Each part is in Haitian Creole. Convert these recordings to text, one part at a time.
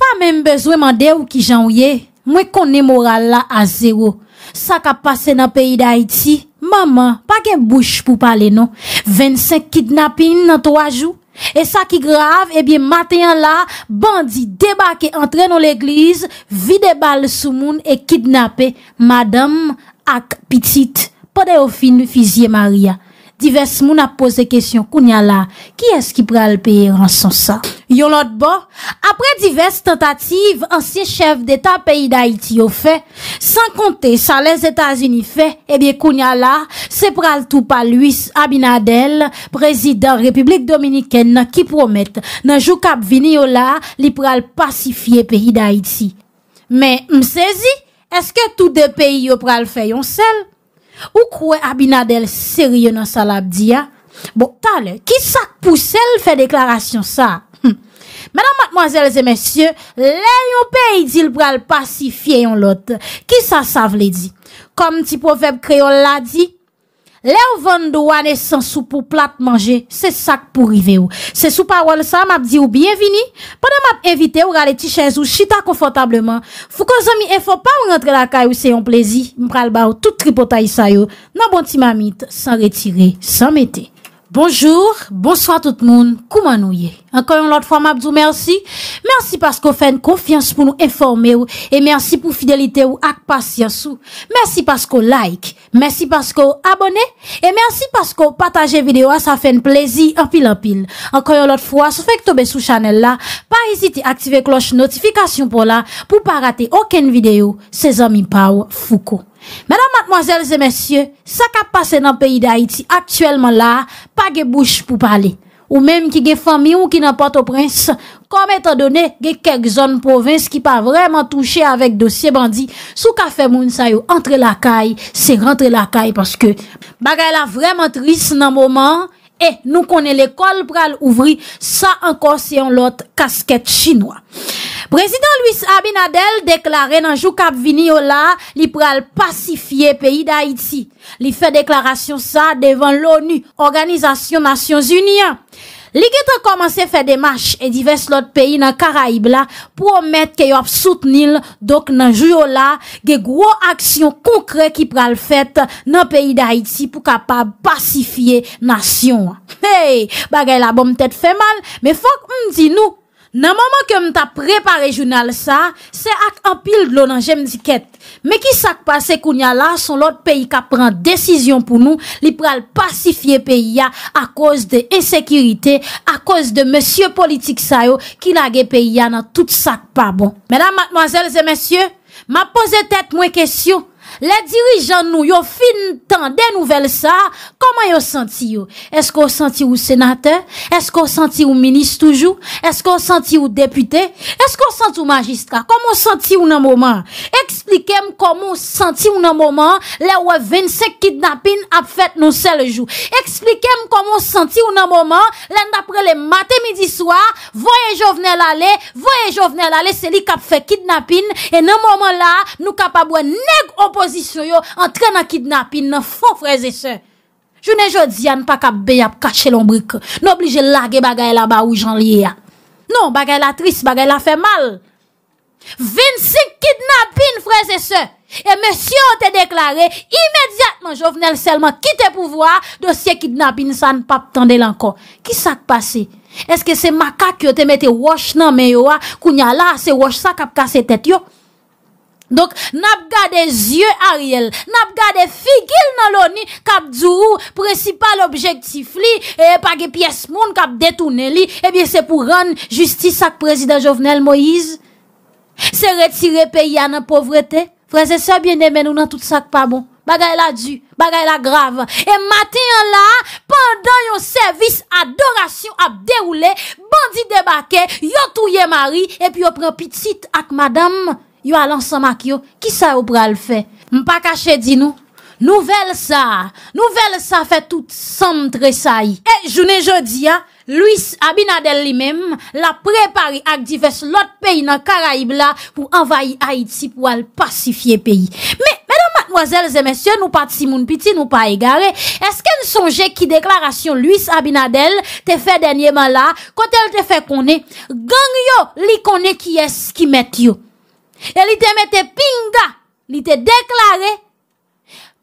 Pa men bezwe man de ou ki jan ou ye, mwen kone moral la a zero. Sa ka pase nan peyi da iti, maman, pa gen bouch pou pale non, 25 kidnapping nan 3 jou. E sa ki grave, e eh bie maten la, bandi debake antre nan l'eglize, vide bal sou moun e kidnape, madame ak pitit, pa de ou fin fizye maria. Dives moun ap pose kesyon, kounyala, ki eski pral peye ransonsa? Yon lot bon, apre divers tentativ, ansye chev deta peyi da iti yo fe, san konte sa les Etats-Unis fe, ebye kounyala, se pral tou pa luis Abinadel, prezident Republik Dominiken na ki promet, nan jou kap vini yo la, li pral pasifiye peyi da iti. Men msezi, eske tou de peyi yo pral feyon sel? Ou kwe Abinadel serye nan sa lab di ya? Bok ta le, ki sak pou sel fe deklarasyon sa? Mèdan matmwazèl zè mèsyè, lè yon pey di l pral pasi fye yon lot. Ki sa sav le di? Kom ti pofèb kreol la di? Le ou vande ou ane san sou pou plate manje, se sak pou rive ou. Se sou pa wol sa, map di ou bienvini. Pada map evite ou rale ti chen zou, chita konfortableman. Fou kon zomi e fò pa ou rentre la kay ou se yon plezi, mpral ba ou tout tripotay sa yo. Nan bon ti mamit, san retire, san mette. Bonjour, bonsoit tout moun, kouman nou ye? Enkoyon lot fwa mabzou, mersi. Mersi paskou fèn konfians pou nou informe ou, e mersi pou fidelite ou ak pasyans ou. Mersi paskou like, mersi paskou abone, e mersi paskou pataje videyo a sa fèn plezi anpil anpil. Enkoyon lot fwa, sou fèk tobe sou chanel la, pa isite aktive kloche notifikasyon pou la, pou pa rate oken videyo, se zami pa ou foukou. Madame, mademoiselles et messieurs, sa ka pase nan peyi d'Haïti aktuellement la, pa ge bouche pou pale, ou mèm ki ge fami ou ki nan pote au prince, kom etan donè ge kek zon province ki pa vreman touche avèk dosye bandi, sou ka fe moun sa yo entre la kaye, se rentre la kaye, paske bagay la vreman tris nan mouman, e nou konen l'école pral ouvri, sa anko se yon lote kasket chinois. Prezident Louis Abinadel deklare nanjou kap vini yo la li pral pasifiye peyi da Haiti. Li fe deklarasyon sa devan l'ONU, Organizasyon Nasyon Zuniyan. Li gete komanse fe demache e divers lot peyi nan Karaib la pou omet ke yo ap soutenil dok nanjou yo la ge gwo aksyon konkre ki pral fet nan peyi da Haiti pou kap pa pasifiye nasyon. Hey, bagay la bom tete fe mal, me fok on di nou. Nan mouman ke mta prepare jounal sa, se ak apil dlo nan jem diket. Me ki sak pa se kounya la son lot peyi ka pran desisyon pou nou li pral pasifiye peyi ya a koz de esekirite, a koz de monsye politik sayo ki nage peyi ya nan tout sak pa bon. Medan matmoazelze monsye, ma pose tet mwen kesyon. Le dirijan nou yo fin tan den nouvel sa Koman yo senti yo? Esko senti ou senate? Esko senti ou minis toujou? Esko senti ou depute? Esko senti ou magistra? Koman senti ou nan mouman? Eksplikem koman senti ou nan mouman Le wav ven se kidnapin ap fet nou sel jou Eksplikem koman senti ou nan mouman Lende apre le mate midi swa Voye jo vnen lale Voye jo vnen lale se li kap fe kidnapin E nan mouman la nou kap abwen neg opos an tren an kidnapin nan fon freze se jounen joud ziyan pa kap bey ap kache lombrik nan oblije lage bagay la ba ou jan liye ya nan bagay la tris bagay la fe mal vinsik kidnapin freze se e monsyon te deklare imediatman jovenel selman kite pou vwa dosye kidnapin san pap tende lanko ki sa te pase? eske se makak yo te mete wosh nan men yo a kounya la se wosh sa kap kase tet yo? Donk, nap gade zye ariel, nap gade figil nan loni, kap djou, precipal objektif li, e page piyes moun, kap detounen li, e bie se pou ran, justice ak prezident Jovenel Moïse, se retire pe yana povrete, freze se biene menou nan tout sak pa bon, bagay la du, bagay la grav, e maten la, pandan yon servis adorasyon ap deroule, bandi debake, yon touye mari, e pi yo pren pitit ak madam, Yo alansan mak yo, ki sa yo pral fe? Mpa kache di nou, nouvel sa, nouvel sa fe tout san tre sa yi. E jounen jodi ya, Louis Abinadel li mem la prepari ak di fes lot peyi nan Karaib la pou envayi Haiti pou al pasifiye peyi. Me, me dan mademoiselles et messieurs, nou pati si moun piti, nou pati gare, eske n sonje ki deklarasyon Louis Abinadel te fe denye man la, kote el te fe kone, gang yo li kone ki es ki met yo. E li te mette pinga, li te deklare,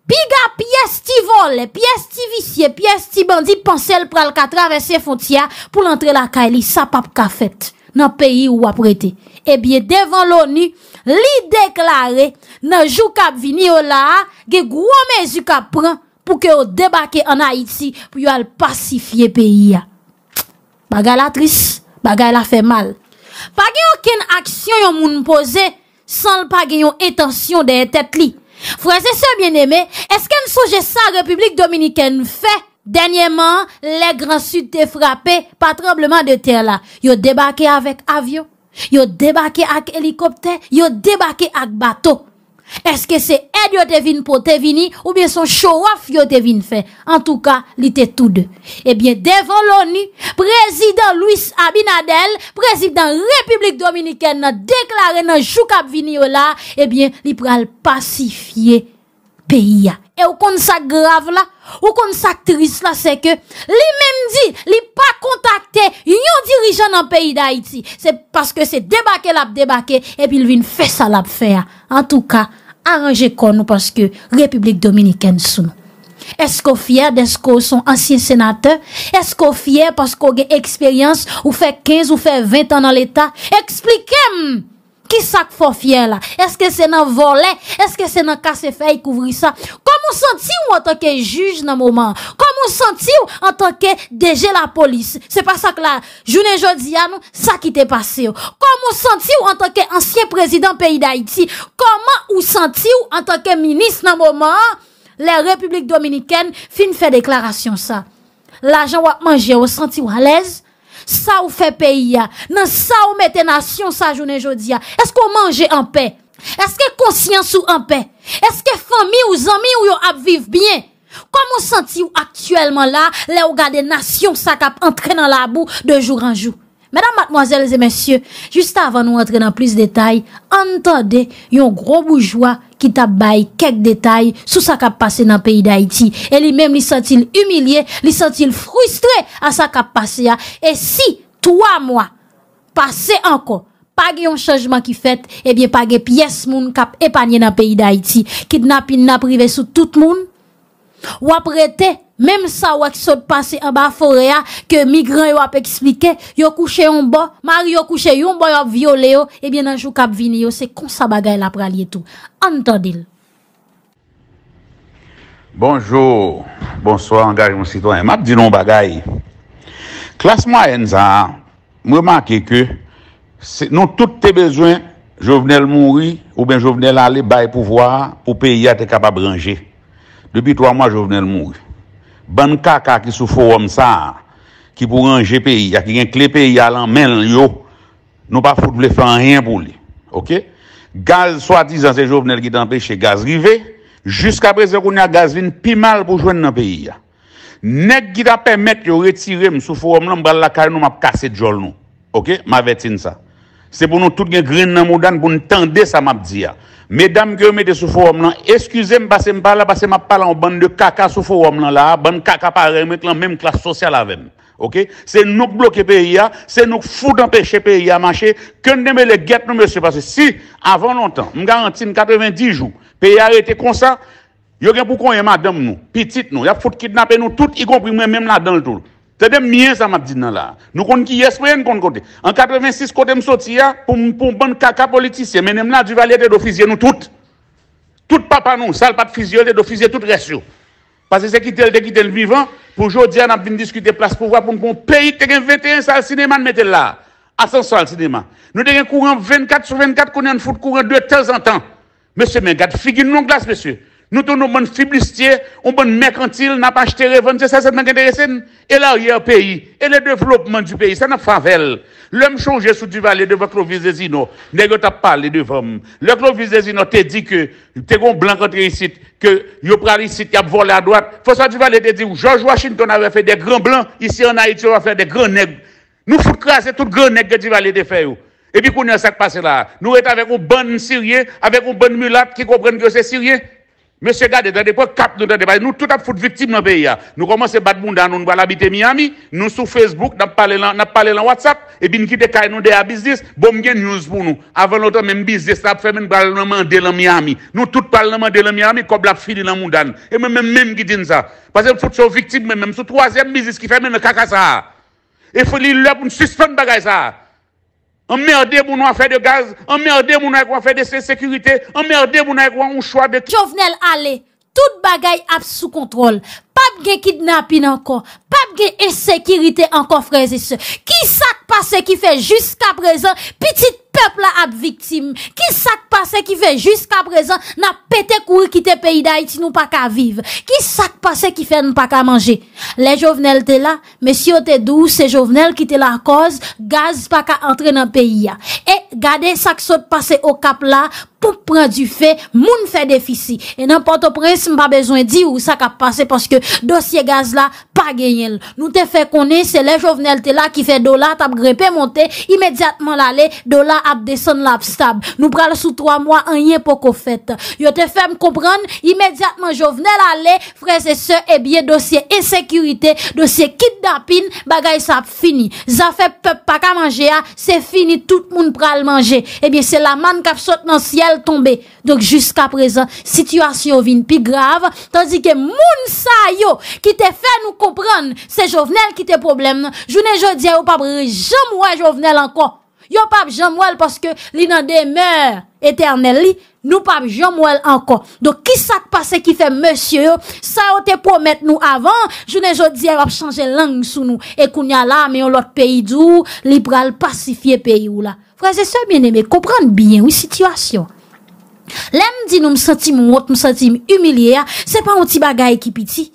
piga piye sti vole, piye sti visye, piye sti bandi, pansel pral ka travese fontia pou l'entre la ka, li sa pap ka fet nan peyi ou aprete. E bie devan l'ONU, li deklare, nan jou kap vini o la, ge gwo me ju kap pran pou ke o debake an Haiti, pou yo al pasifiye peyi ya. Bagay la tris, bagay la fe mal. Pagyo ken aksyon yon moun pose, sans le pas gagnant intention des têtes li. Frères et sœurs bien-aimés, est-ce qu'un songe ça République dominicaine fait dernièrement les grands sud étaient frappé par tremblement de terre là. Ils ont débarqué avec avion, ils ont débarqué avec hélicoptère, ils ont débarqué avec bateau. Eske se Edyot evin pou te vini Ou bien son Choraf yo te vin fe En tou ka li te tou de Ebyen eh devan loni Prezident Louis Abinadel Prezident Republik Dominiken Nan deklare nan Joukab vini o la Ebyen eh li pral pasifiye E ou kon sa grav la, ou kon sa aktris la, se ke li mem di li pa kontakte yon dirijan nan peyi da iti. Se paske se debake lap debake, epi li vin fesa lap feya. En tou ka, aranje kon nou paske Republik Dominikensoun. Esko fyer desko son ansyen senater? Esko fyer paske ou gen eksperyans ou fe 15 ou fe 20 an nan l'Etat? Eksplikem! Ki sak fò fye la? Eske se nan volè? Eske se nan kase fèy kouvri sa? Koman ou santi ou an toke juj nan mouman? Koman ou santi ou an toke deje la polis? Se pasak la jounen jodi an, sa ki te pase. Koman ou santi ou an toke ansyen prezident peyi da iti? Koman ou santi ou an toke minis nan mouman? Le Republik Dominikèn fin fè deklarasyon sa. La jan wak manje ou santi ou halez? Sa ou fe peyi ya? Nan sa ou mette nasyon sa jounen jodi ya? Esk ou manje an pe? Esk e konsyans ou an pe? Esk e fami ou zami ou yo ap viv bien? Kom ou santi ou aktuelman la le ou gade nasyon sa kap entre nan la bou de joun an joun? Madame, mademoiselles et messieurs, juste avant nous rentrer dans plus de détails, entendez yon gros boujoua qui tabaye quelques détails sous sa capacité dans le pays d'Haïti. Et lui-même, il se sentit humilié, il se sentit frustré à sa capacité. Et si, toi, moi, passez encore, pas de changement qui fait, et eh bien pas de pièces mounes qui ont épargné dans le pays d'Haïti, qui n'a pas privé sous tout le monde, ou après-té, Mem sa wak sot pase a ba forea Ke migran yo ap eksplike Yo kouche yon bo Mari yo kouche yon bo yo violeo Ebyen nanjou kap vini yo Se kon sa bagay la pralye tou An tondil Bonjour Bonsoir Mab di nou bagay Klas mwa enza Mwen manke ke Non tout te bezwen Jouvenel mouri Ou ben jouvenel ale bay pouvoi Ou pe ya te kapab range Depi 3 mwa jouvenel mouri Ban kaka ki souforom sa, ki pou ranje peyi, a ki gen kle peyi alan men yo, nou pa foute blè fè an rin pou li. Ok? Gal, swa dizan se jo vnen gita an peyi che gaz rive, jiska prese koun ya gaz vin, pi mal pou jwen nan peyi ya. Nek gita pèmèk yo retirem souforom nan, mbal la kare nou map kase djol nou. Ok? Mavètin sa. Se pou nou tout gen gren nan moudan pou nou tende sa map diya. Mesdames que vous mettez sous forum, excusez-moi parce que je parle, parce que je en bande de caca sous forum, là, bande caca pareil, la même classe sociale avec. Ok? C'est nous bloquer pays, hein. c'est nous foutre empêcher pays à marcher, que nous les guettes, nous, monsieur, parce que si, avant longtemps, je garantis 90 jours, pays arrêter comme ça, il y a pour qu'on madame nous, petite nous, il y a foutre kidnapper nous, tout, y compris moi-même là dans le tout. Tèdèm miye sa map di nan la. Nou konn ki yes pou yon konn konte. An 86 kote msoti ya pou mpon bon kaka politisye menem la du valye te do fizye nou tout. Tout pa pa nou sal pat fizye te do fizye tout resyo. Pase se kitel de kitel vivan pou jodi an ap bin diskute plas pou wap pou mpon peyi te gen 21 sal sineman metel la. Asan sal sineman. Nou te gen kouren 24 sou 24 konen foute kouren 2 tel zantan. Mese men gade figi non glas mese. Nous sommes un bonnes publicité, un bon mercantile, n'a pas acheté revendre, c'est ça qui intéressant. Et l'arrière-pays, et le développement du pays, c'est une favelle. L'homme changé sous du valet devant Clovis Zino, n'est pas parlé devant femmes. Le Clovis Zino t'a dit que, t'es un blanc contre ici, que, yo pas ici, qui a volé à droite. faut François Duvalet t'a dit, George Washington avait fait des grands blancs, ici en Haïti, on va faire des grands nègres. Nous foutons craser tout grand nègre que Duvalet a fait. Et puis, qu'on a ça qui passe là. Nous sommes avec un bon Syrien, avec un bon mulat qui comprend que c'est Syrien. Mèche gade, dade kwa kap nou dade paye, nou tout ap foute viktib nan peyi ya. Nou komanse bat moun dan nou nou wala bite Miami, nou sou Facebook, nap pale lan WhatsApp, e bin kite kay nou de a bizis, bom gen news pou nou. Avan loutan men bizis, nap fe men parlèman de la Miami. Nou tout parlèman de la Miami, kob lap fili lan moun dan. E men men men gidin sa. Pasèm foute sou viktib men, men mèm sou troasyem bizis ki fe men ne kaka sa. E feli lèp moun suspèn bagay sa. Emmerdez mon a fait de gaz, emmerdez mon a faire de sécurité, emmerdez mon a un choix de Jovenel allez, tout bagay ap sous contrôle. Pas de kidnapping encore, pas de insécurité encore frères et sœurs. Qui ça passé qui fait jusqu'à présent petite pepla ap viktim. Ki sak pase ki fe jiska prezant na pete kou ki te peyi da iti nou pa ka vive. Ki sak pase ki fe nou pa ka manje. Le jovenel te la, me si yo te dou, se jovenel ki te la akoz, gaz pa ka entre nan peyi ya. E gade sak sot pase o kapla pou pren du fe moun fe defisi. E nanpon to prens mpa bezwen di ou sak ap pase paske dosye gaz la pa genyel. Nou te fe konen, se le jovenel te la ki fe do la, tab grepe monte, imediatman la le, do la ap desen la ap stab. Nou pral sou 3 mwa, anyen po ko fet. Yo te fe m kompran, imediatman jo venel la le, fre se se, e bie dosye esekurite, dosye kit da pin, bagay sa ap fini. Za fe pep pa ka manje a, se fini, tout moun pral manje. E bie se la man kap sot nan siel tombe. Dok, jusqu'a prezen, situasyon vin pi grav, tanzi ke moun sa yo, ki te fe nou Pran, se jovenel ki te problem, jounen jo diye ou pap jamouè jovenel ankon. Yo pap jamouèl paske li nan demeur eternel li, nou pap jamouèl ankon. Do ki sak pase ki fe monsye yo, sa yo te promet nou avan, jounen jo diye ap chanje lang sou nou, e kounya la, me yo lot peyi d'ou, li pral pasifiye peyi ou la. Fransese, mwen eme, kopran biyen ou situasyon. Lem di nou m senti m wot, m senti m humiliè, se pa ou ti bagay ki piti,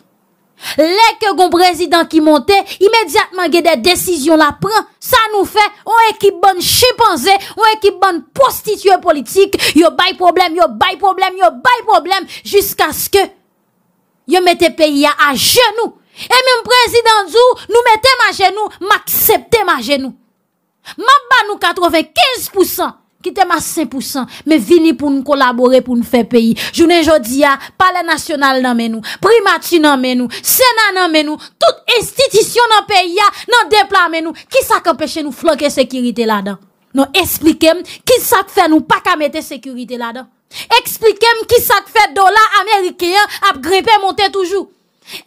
Lè ke gon prezident ki monte, imediatman ge de desisyon la pren, sa nou fe, ou ekip bon chimpanzè, ou ekip bon prostitue politik, yo bay problem, yo bay problem, yo bay problem, jusqu'as ke yo mette peya a genou. E mèm prezident zou nou mette ma genou, maksepte ma genou. Maban nou 95%. Ki tem a 5% Me vini pou nou kolabore pou nou fe peyi Jounen jodi ya Pale nasyonal nan men nou Primati nan men nou Senan nan men nou Tout institisyon nan peyi ya Nan deplan men nou Ki sak empeshe nou flanke sekurite la dan Non esplikem Ki sak fe nou pa kamete sekurite la dan Eksplikem ki sak fe Dola Amerikeyan ap gripe monte toujou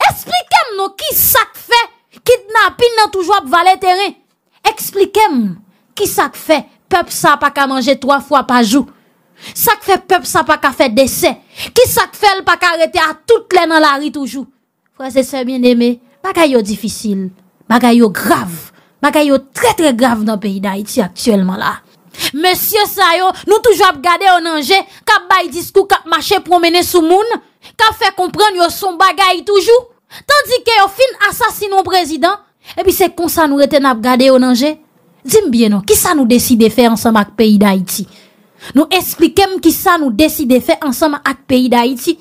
Eksplikem nou Ki sak fe Kitna pin nan toujou ap vale teren Eksplikem Ki sak fe Peb sa pa ka manje 3 fwa pa jou Sak fe peb sa pa ka fe dese Ki sak fel pa ka rete a tout lè nan la ri toujou Fwa se se mwen eme Bagay yo difisil Bagay yo grav Bagay yo tre tre grav nan peyi da iti aktuelman la Monsie sa yo nou toujou ap gade yo nanje Kap bay disku kap mache promene sou moun Kap fe kompran yo son bagay toujou Tandike yo fin asasino prezident E pi se konsa nou reten ap gade yo nanje Dime bien nou, ki sa nou deside fè ansanman ak peyi d'Haïti? Nou esplikem ki sa nou deside fè ansanman ak peyi d'Haïti?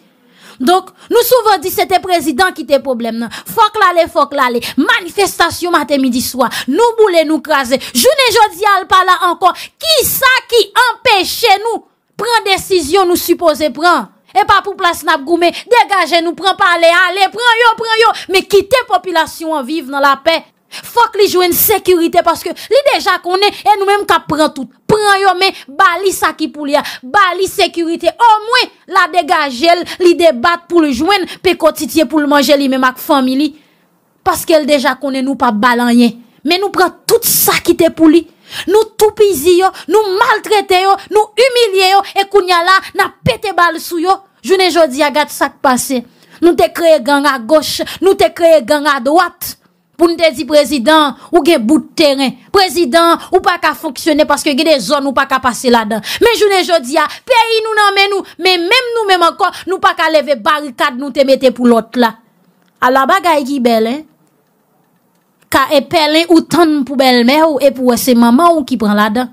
Donk, nou souven di se te prezidant ki te problem nan? Fok l'ale, fok l'ale, manifestasyon matè midi swa, nou boule nou krasè, jounè jodi al pa la ankon, ki sa ki empèche nou? Pren desisyon nou suppose, pren. E pa pou plas nap goume, degaje nou, pren pa ale, ale, pren yo, pren yo, me kite popilasyon an vive nan la pey. Fok li jwen sekurite Paske li deja konen E nou menm ka pran tout Pran yo men Ba li saki pou li ya Ba li sekurite O mwen la degajel Li debat pou li jwen Pe kotitye pou li manje li menm ak fami li Paske el deja konen nou pa balan yen Men nou pran tout saki te pou li Nou toupizi yo Nou maltrete yo Nou umilye yo E kounya la Na pete bal sou yo Jounen jodi agat sak passe Nou te kreye ganga goche Nou te kreye ganga doat Nou te kreye ganga doat Poun te di prezident, ou gen bout teren, prezident ou pa ka foksyone paske gen de zon ou pa ka pase ah, la dan. Men jounen jodia, peyi nou nan men nou, men men nou men man kon, nou pa ka leve barkade nou te mette pou lot la. A la bagay ki belen, ka e pelen ou tan pou belmen ou e pou ese maman ou ki pran la dan.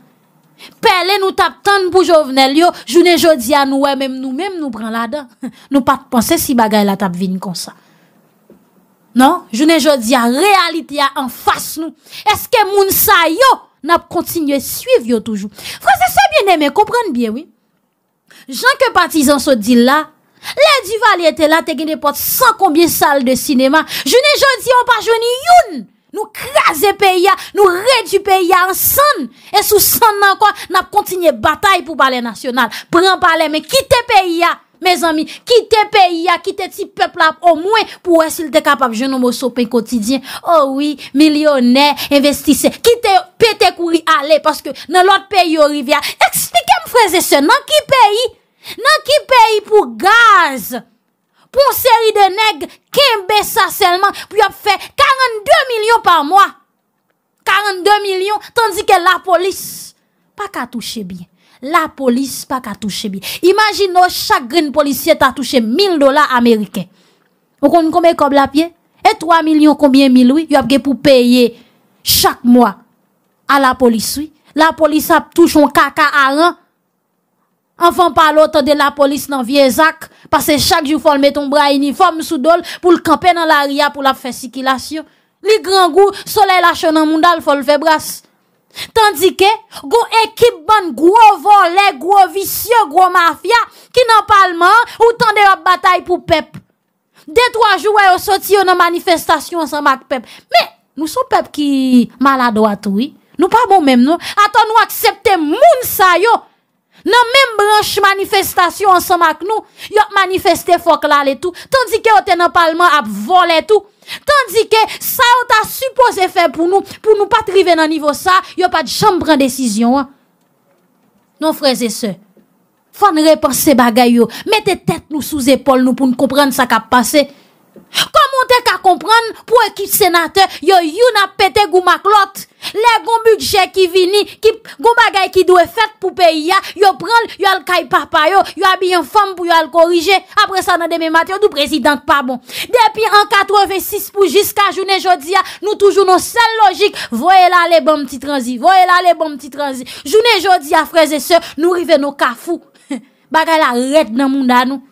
Pelen ou tap tan pou jovenel yo, jounen jodia ah, nou wè men nou men nou pran la dan. Nou pa te pense si bagay la tap vin kon sa. Non, jounen jodi a realite a enfas nou. Eske moun sa yo, nap kontinye suiv yo toujou. Fransese bien eme, kompran bien, oui. Jan ke patizan so di la, le di vali ete la te genepot san konbien sal de sinema. Jounen jodi an pa jouni youn, nou kraze pe ya, nou reju pe ya ansan. E sou san nan kon, nap kontinye batay pou pale nasyonal. Pren pale men, kite pe ya. Mez ami, ki te peyi ya, ki te ti peplap, o mwen pou wè sil te kapap, jenon mò sope yon kotidyen, o oh wè, milyonè, investise, ki te pete kouri, ale, paske nan lot peyi yon rivya, eksplike m freze se, nan ki peyi, nan ki peyi pou gaz, pou m seri de neg, ke m bè sa selman, pou yop fè 42 milyon par mwa, 42 milyon, tandi ke la polis, pa ka touche bien. La polis pa ka touche bi. Imagino chak green polisye ta touche 1000 dola Amerike. Ou kon kon me kob la pie? E 3 milyon konbyen mi loui? Yo apge pou peye chak mwa a la polis. La polis ap touche yon kaka a ran. Enfan pa lote de la polis nan viezak. Pase chak jou fol met ton bra inifom sou dol. Poul kampe nan la ria pou la fesikilasyon. Li gran gou, sole lache nan moun dal fol febras. Tandike, gwo ekip ban gwo vole, gwo visye, gwo mafya Ki nan palman, ou tande wap batay pou pep Dey twa jouwe yo soti yo nan manifestasyon ansan mak pep Me, nou son pep ki malado atoui Nou pa moun menm non. nou Ata nou aksepte moun sa yo Nan menm branche manifestasyon ansan mak nou Yo manifesté fok lal etou Tandike, ote nan palman ap vole etou Sandi ke, sa ou ta suppose fè pou nou, pou nou pa triven nan nivou sa, yo pa di chanm pran desisyon. Non freze se, fan repanse bagay yo, mette tet nou sou zepol nou pou nou koupren sa kap pase. Koman te ka kompran pou ekip senater Yo yon apete goma klot Le gom bugje ki vini Kip goma gay ki do e fet pou peyi ya Yo pran yo al kay papayo Yo abi yon fam pou yo al korije Apre sa nan deme matyo do prezident pa bon Depi an 86 pou jiska jounen jodia Nou toujou nou sel logik Voye la le bon pti tranzi Voye la le bon pti tranzi Jounen jodia freze se nou rive nou kafou Bakal la ret nan moun danou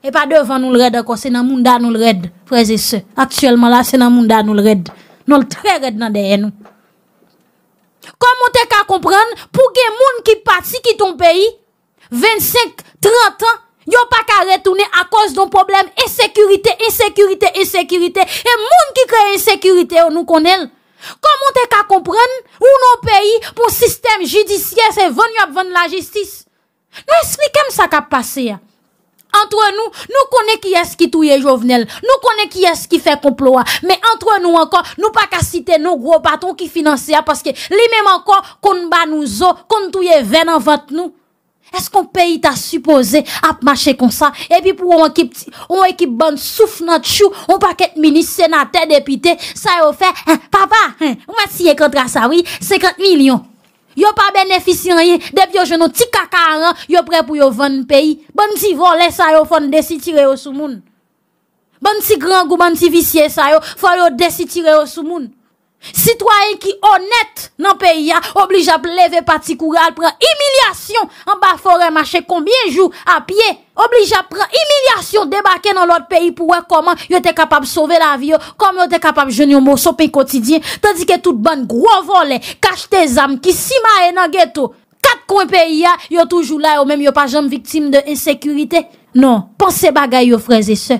E pa devan nou l red akon, se nan moun da nou l red. Prezi se, aktuelman la, se nan moun da nou l red. Nou l tre red nan deye nou. Koman te ka kompren, pou gen moun ki pati ki ton peyi, 25, 30 an, yo pa ka retounen akos don problem esekurite, esekurite, esekurite, e moun ki kreye esekurite ou nou konel. Koman te ka kompren, ou nou peyi pou sistem judisye se ven yop ven la jistis. Nou esli kem sa ka pase ya? Antre nou, nou kone ki es ki touye jovenel, nou kone ki es ki fe komploa, me antre nou ankon, nou pa ka site nou gro paton ki finanseya, paske li menm ankon, kon ba nou zo, kon touye ven anvat nou. Es kon peyi ta suppose ap mache kon sa, epi pou ou ekip ban souf nan tchou, ou pa ket mini senate depite, sa yo fe, papa, ou ma siye kontra sa, oui, 50 milyon. Yo pa beneficyen yi, deb yo jeno ti kaka an, yo pre pou yo ven peyi. Bon ti vole sa yo fon desi tire yo sou moun. Bon ti gran gou bon ti visye sa yo, fon yo desi tire yo sou moun. Citoyen ki onet nan peyi ya Oblija pleve pati koural Pren emilyasyon An ba forem ache konbyen jou A pie Oblija pren emilyasyon Debake nan lot peyi pou wè Koman yo te kapab sove la vi yo Koman yo te kapab jen yon mou sope yon kotidyen Tandike tout ban gro volè Kache te zam ki sima e nan geto Kat kon peyi ya Yo toujou la yo Mem yo pa jom viktim de esekurite Non Pense bagay yo freze se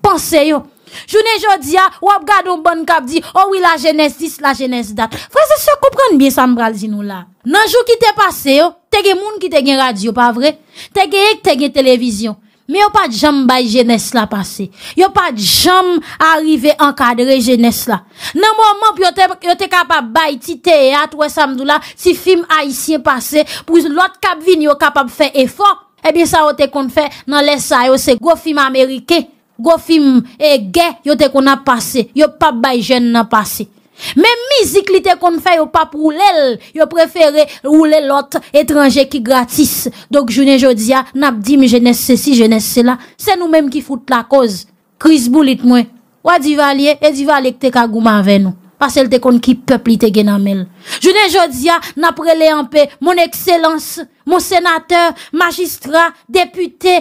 Pense yo Jounen ah, bon oh jodi oh, a, wap gado bon kap di, owi la jenese dis, la jenese dat. Franses yo koupran bien san bral zinou la. Nan jou ki te pase yo, tege moun ki tege radio, pa vre? Tege ek, tege televizyon. Me yo pa jam bay jenese la pase. Yo pa jam arrive ankadre jenese la. Nan moun moun pi yo te kapab bay ti teat, wè samdou la, ti film haisyen pase, pou lot kap vin yo kapab fe efo. Ebyen sa yo te konfe nan lesa yo se go film Amerike. Gofim e ge yo te kon ap pase. Yo pap bay jen nan pase. Men mizik li te kon fay yo pap roulel. Yo prefere roulel lot etranje ki gratis. Dok jounen jodia nap di mi jenese se si jenese se la. Se nou menm ki foute la koz. Kris bou lit mwen. Ou adi valye, edi valye ki te ka gouman ven nou. Pasel te kon ki pepli te gen amel. Jounen jodia nap rele en pe. Mon ekselans, mon senater, magistra, depute.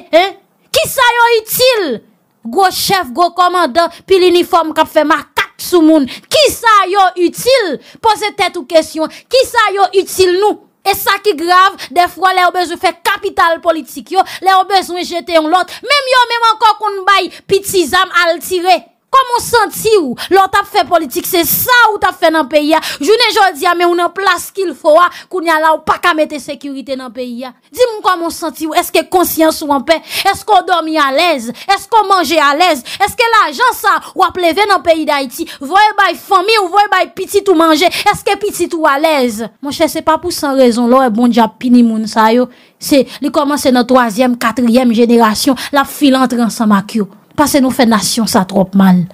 Ki sa yo itil? Gwo chef, gwo komanda, pi l'uniform kap fe ma kat sou moun. Ki sa yo util? Pose tet ou kesyon. Ki sa yo util nou? E sa ki grav, defwa le yo bezwen fe kapital politik yo, le yo bezwen jete yon lot. Mem yo, mem ankon kon bay, pi tizam al tire. Koman santi ou lò tap fè politik? Se sa ou tap fè nan peyi ya? Jounen jòl di amè ou nan plas ki l fò wa koun ya la ou pa ka mette sekurite nan peyi ya? Dimon koman santi ou? Eske konsyans ou an pe? Eske ou dormi alèz? Eske ou manje alèz? Eske la jan sa ou ap leve nan peyi d'Aiti? Voye bay fòmi ou voye bay piti tou manje? Eske piti tou alèz? Mon chè se pa pou san rezon lò e bon di apini moun sa yo. Se li koman se nan 3èm, 4èm jenera syon la filan transe ma kyo. Pase nou fe nasyon sa trop mal.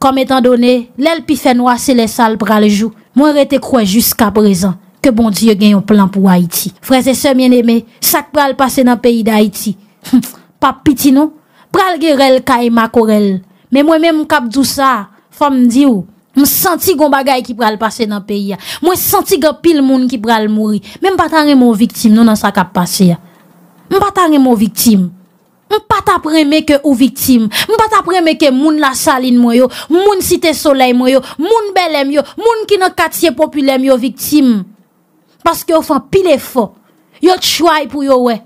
Kom etan done, lèl pi fe nou ase le sal bon pral jou. Mwen rete kwen jiska prezan. Ke bon diyo gen yon plan pou Haiti. Freze se mwen eme, sak pral pase nan peyi da Haiti. Pap piti nou? Pral ge rel kay makorel. Mwen mwen mwen kap dousa, fam diyo. Mwen santi gon bagay ki pral pase nan peyi ya. Mwen santi gon pil moun ki pral mouri. Mwen patan remon viktim nou nan sa kap pase ya. Mwen patan remon viktim. Mpata preme ke ou vitim, mpata preme ke moun la salin mwen yo, moun site soley mwen yo, moun belen mwen yo, moun ki nou katye populen mwen yo vitim. Paske yo fè pil e fò, yo tchouay pou yo we,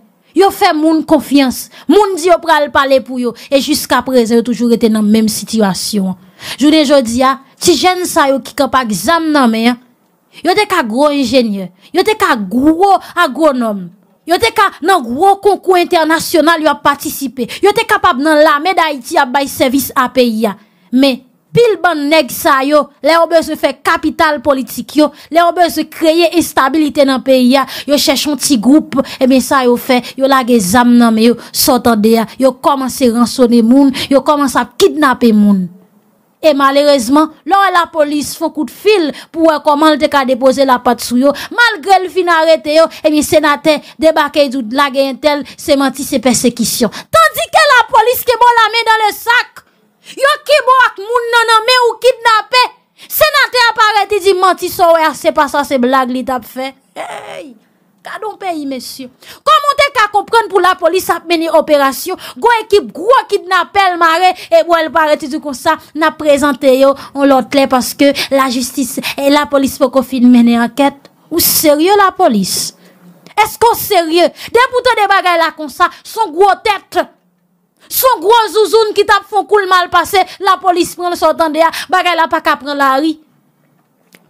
yo fè moun konfians, moun di yo pral pale pou yo, e jysk aprezen yo toujou reten nan menm situasyon. Joun e jodi ya, ti jen sa yo ki kapak zan nan men, yo dek a gro ingenye, yo dek a gro agronom. yo te ka nan gro konkou internasyonal yo a patisipe, yo te kapab nan la medayiti a bay servis a peyi ya, men pil ban neg sa yo, le yo be se fe kapital politik yo, le yo be se kreye estabilite nan peyi ya, yo chèch mouti group, e men sa yo fe, yo lage zam nan men yo sotande ya, yo komanse ransone moun, yo komanse ap kidnap moun. E malerezman, lor la polis fokout fil pou rekomande ka depoze la pat sou yo. Malgre l fin arete yo, e mi senate debakey djou blage entel se manti se persekisyon. Tandike la polis kebo la men dan le sak, yo kebo ak moun nanan men ou kidnape, senate aparete di manti sou, e a se pa sa se blage li tap fe. Kadon peyi, mesyo. Koman te ka kompran pou la polis ap meni operasyon? Gwa ekip gwa ki dna pel mare e wèl bon, pare ti sou konsa na prezante yo an lotle paske la justis e la polis pou kon fin meni anket. Ou serye la polis? Esko serye? Depoutan de bagay la konsa, son gwo tet son gwo zouzoun ki tap fon koul mal pase la polis pren le sotan de ya bagay la pa ka pren la ri.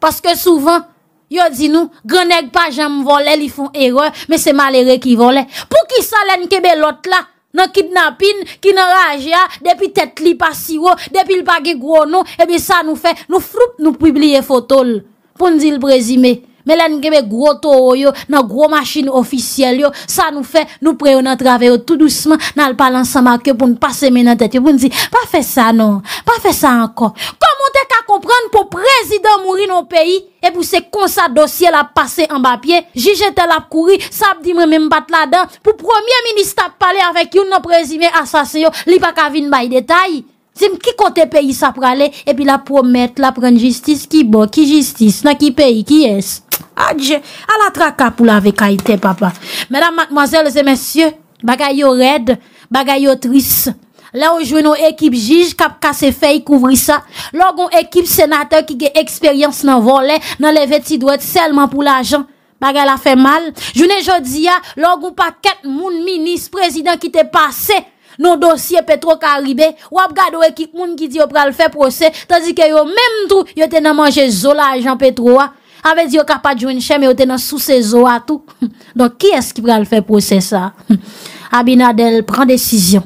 Paske souvan Yo di nou, grenèk pa jèm volè, li foun erreur, mè se malere ki volè. Pou ki sa lèn ke belot la, nan kidnapin, ki nan raje a, depi tèt li pa siwo, depi lpa ge gwo nou, ebi sa nou fè, nou froup nou publie fotol. Poun di lbrezime. Melen gebe gro toyo yo, nan gro machin ofisyel yo, sa nou fe, nou preyo nan traveyo tout douceman, nan al palan sa makyo pou n'pase men nan tet yo, pou n'zi, pa fe sa nan, pa fe sa ankon. Koman te ka kompran pou prezident mouri nan peyi, epi ou se kon sa dosye la pase an bapye, jije te la kouri, sab di mwen mwen bat la dan, pou premier minist ap pale avek yon nan prezime asase yo, li pa kavin bay detay. Zim ki kote peyi sa prale, epi la promet la pren justice, ki bo, ki justice, nan ki peyi, ki yes. Adje, ala tra kapou la ve kaitè papa Mèdam, madmoazèl, zè mèsyè Bagay yo red, bagay yo tris Lè ou jwè nou ekip jij Kap kase fè yi kouvri sa Lò goun ekip senatè kike eksperyans nan volè Nan lè vè ti dwèt selman pou l'ajan Bagay la fè mal Jwène jwè di ya, lò goun pa ket moun Minis, prezident ki te pase Nou dosye petro karibè Wap gado ekip moun ki di yo pral fè prosè Tanzi ke yo mèm drou Yo te nan manje zo l'ajan petro wa avait ah, ben, dit capable de jouer une chaîne, mais dans sous-saison à tout. Donc, qui est-ce qui va le faire procès ça? Abinadel prend décision.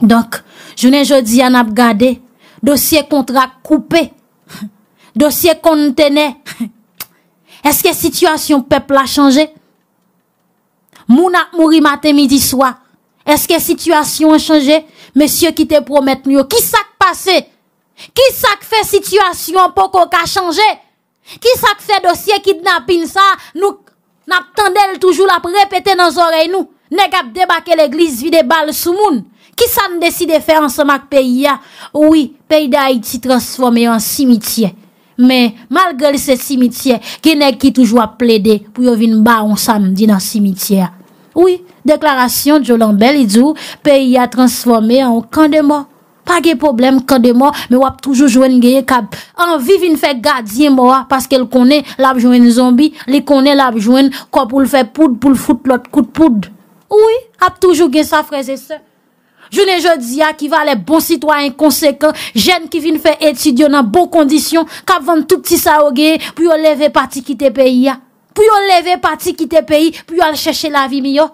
Donc, je ne jeudi à gardé. Dossier contrat coupé. Dossier contenu. Est-ce que situation peuple a changé? Mouna mouri matin, midi, soir. Est-ce que situation a changé? Monsieur qui te promet mieux. Qui s'est passé? Qui s'est fait situation pour qu'on a changé? Ki sa k fè dosye ki dna pin sa nou nap tendel toujou la pou repete nan zorey nou? Nèk ap debake l'eglis vide bal sou moun? Ki sa n'deside fè ansama k peyi ya? Ouwi, peyi da iti transforme an simitye. Men, mal gèl se simitye, ki nèk ki toujou ap plede pou yo vin ba ansam din an simitye. Ouwi, deklarasyon diyo lan bel idzou, peyi ya transforme an kande mò. Fage problem kade mwa, me wap toujou jwen geye kab. An vi vin fe gadiye mwa, paske l konen l ap jwen zombi, li konen l ap jwen kwa pou l fe poud pou l fout lot kout poud. Ouwi, ap toujou gen sa freze se. Jounen je diya ki va le bon sitwany konsekwen, jen ki vin fe etidyo nan bon kondisyon, kab van touti sa ogeye, pou yo leve pati kite peyi ya. Pou yo leve pati kite peyi, pou yo al cheshe la vi mi yo.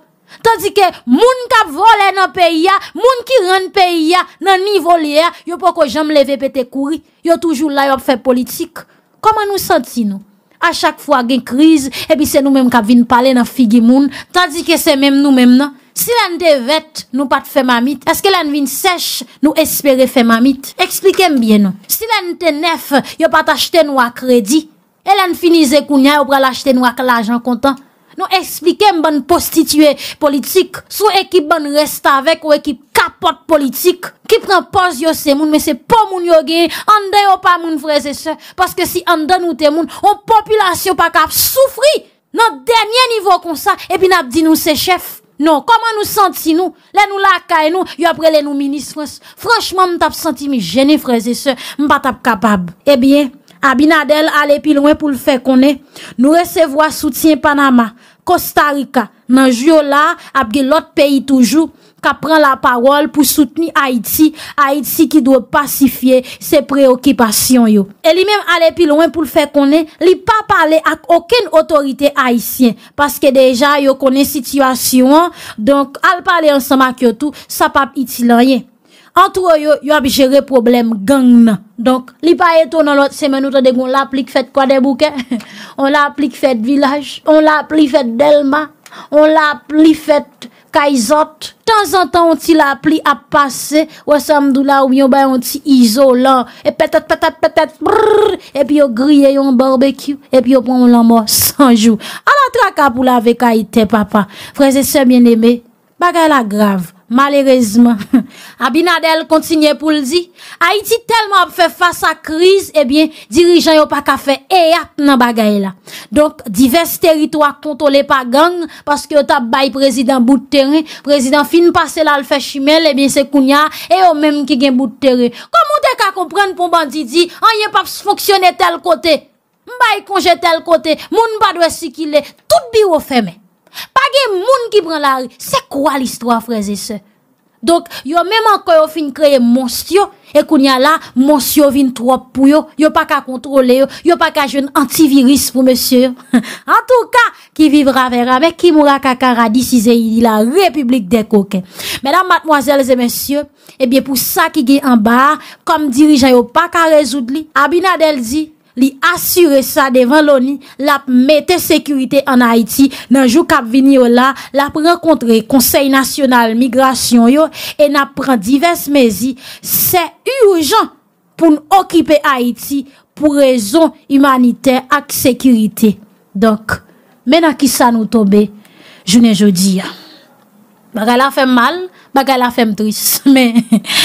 Tandike moun kap vole nan peyi ya Moun ki ren peyi ya nan nivoli ya Yo pou ko jom leve pe te kouri Yo toujou la yo ap fe politik Koman nou senti nou? A chak fwa gen kriz Ebi se nou menm kap vin pale nan figi moun Tandike se menm nou menm nan Si lan te vet nou pat fe mamit Eske lan vin sech nou espere fe mamit Eksplikem bien nou Si lan te nef yo pat achte nou akredi Elan finize kounya yo pral achte nou ak l'ajan kontan Nou eksplike m ban postitue politik. Sou ekip ban resta vek ou ekip kapot politik. Kip nan pos yo se moun. Men se pou moun yo genye. Ande yo pa moun freze se. Paske si ande nou te moun. Ou populasyon pa kap soufri. Nan denye nivou kon sa. Ebi nan ap di nou se chef. Non. Koman nou senti nou. Le nou laka e nou. Yo apre le nou ministres. Franchman m tap senti mi jene freze se. M pa tap kapab. Ebiye. Eh Abinadel ale pilonwen pou l fe konen, nou resevo a soutyen Panama, Costa Rica, nan jyo la apge lot peyi toujou, ka pren la parol pou souteni Haiti, Haiti ki dwe pacifiye se preokipasyon yo. E li menm ale pilonwen pou l fe konen, li pa pale ak oken otorite Haitien, paske deja yo konen sityasyon, donk al pale ansama kyo tou, sa pa iti lanyen. Antro yo, yo api jere problem gang nan. Donk, li pa eto nan lot semenouta dek ou la aplik fet kwa de bouke. On la aplik fet vilaj. On la aplik fet delma. On la aplik fet kaizot. Tan zan tan, on ti la aplik ap pase. Ou asam dou la ou myon bay, on ti izo lan. E petat, petat, petat, brrrr. E pi yo griye yon barbekyou. E pi yo pon moun la mou sanjou. A la traka pou la vek a ite papa. Freze se mien eme, bagay la grav. Malerezman Abinadel kontinye pou l di Haiti telman ap fe fasa kriz Ebyen eh dirijan yo pa ka fe E yap nan bagay la Donk divers teritwa kontole pa gang Paske yo ta bay prezident bout teren Prezident fin pase la l fe shimel Ebyen eh se kounya Eyo menm ki gen bout teren Komon dek a kompren pou bandi di Anye pap foksyone tel kote Mbay konje tel kote Moun badwe si ki le Tout biro fe men Pa gen moun ki pren la ri, se kwa l'histoire freze se? Donk, yo menman koyo fin kreye monsiyo, e koun ya la, monsiyo vin trop pou yo, yo pa ka kontrole yo, yo pa ka jwen antiviris pou monsiyo. An tou ka, ki vivra vera, me ki mou la kaka radisize yi la Republik Dekoke. Menan matmoazelze monsiyo, e eh bie pou sa ki gen an ba, kom dirijan yo pa ka rezoud li, Abinadel di... li asyre sa devan loni, lap mette sekurite an Haiti, nanjou kap vini yo la, lap renkontre konsey nasyonal migrasyon yo, e nap pran divers mezi, se urjan pou nou okipe Haiti, pou rezon humanite ak sekurite. Donk, mena ki sa nou tobe, jounen jodi ya. Bagala fem mal, bagala fem tris, men,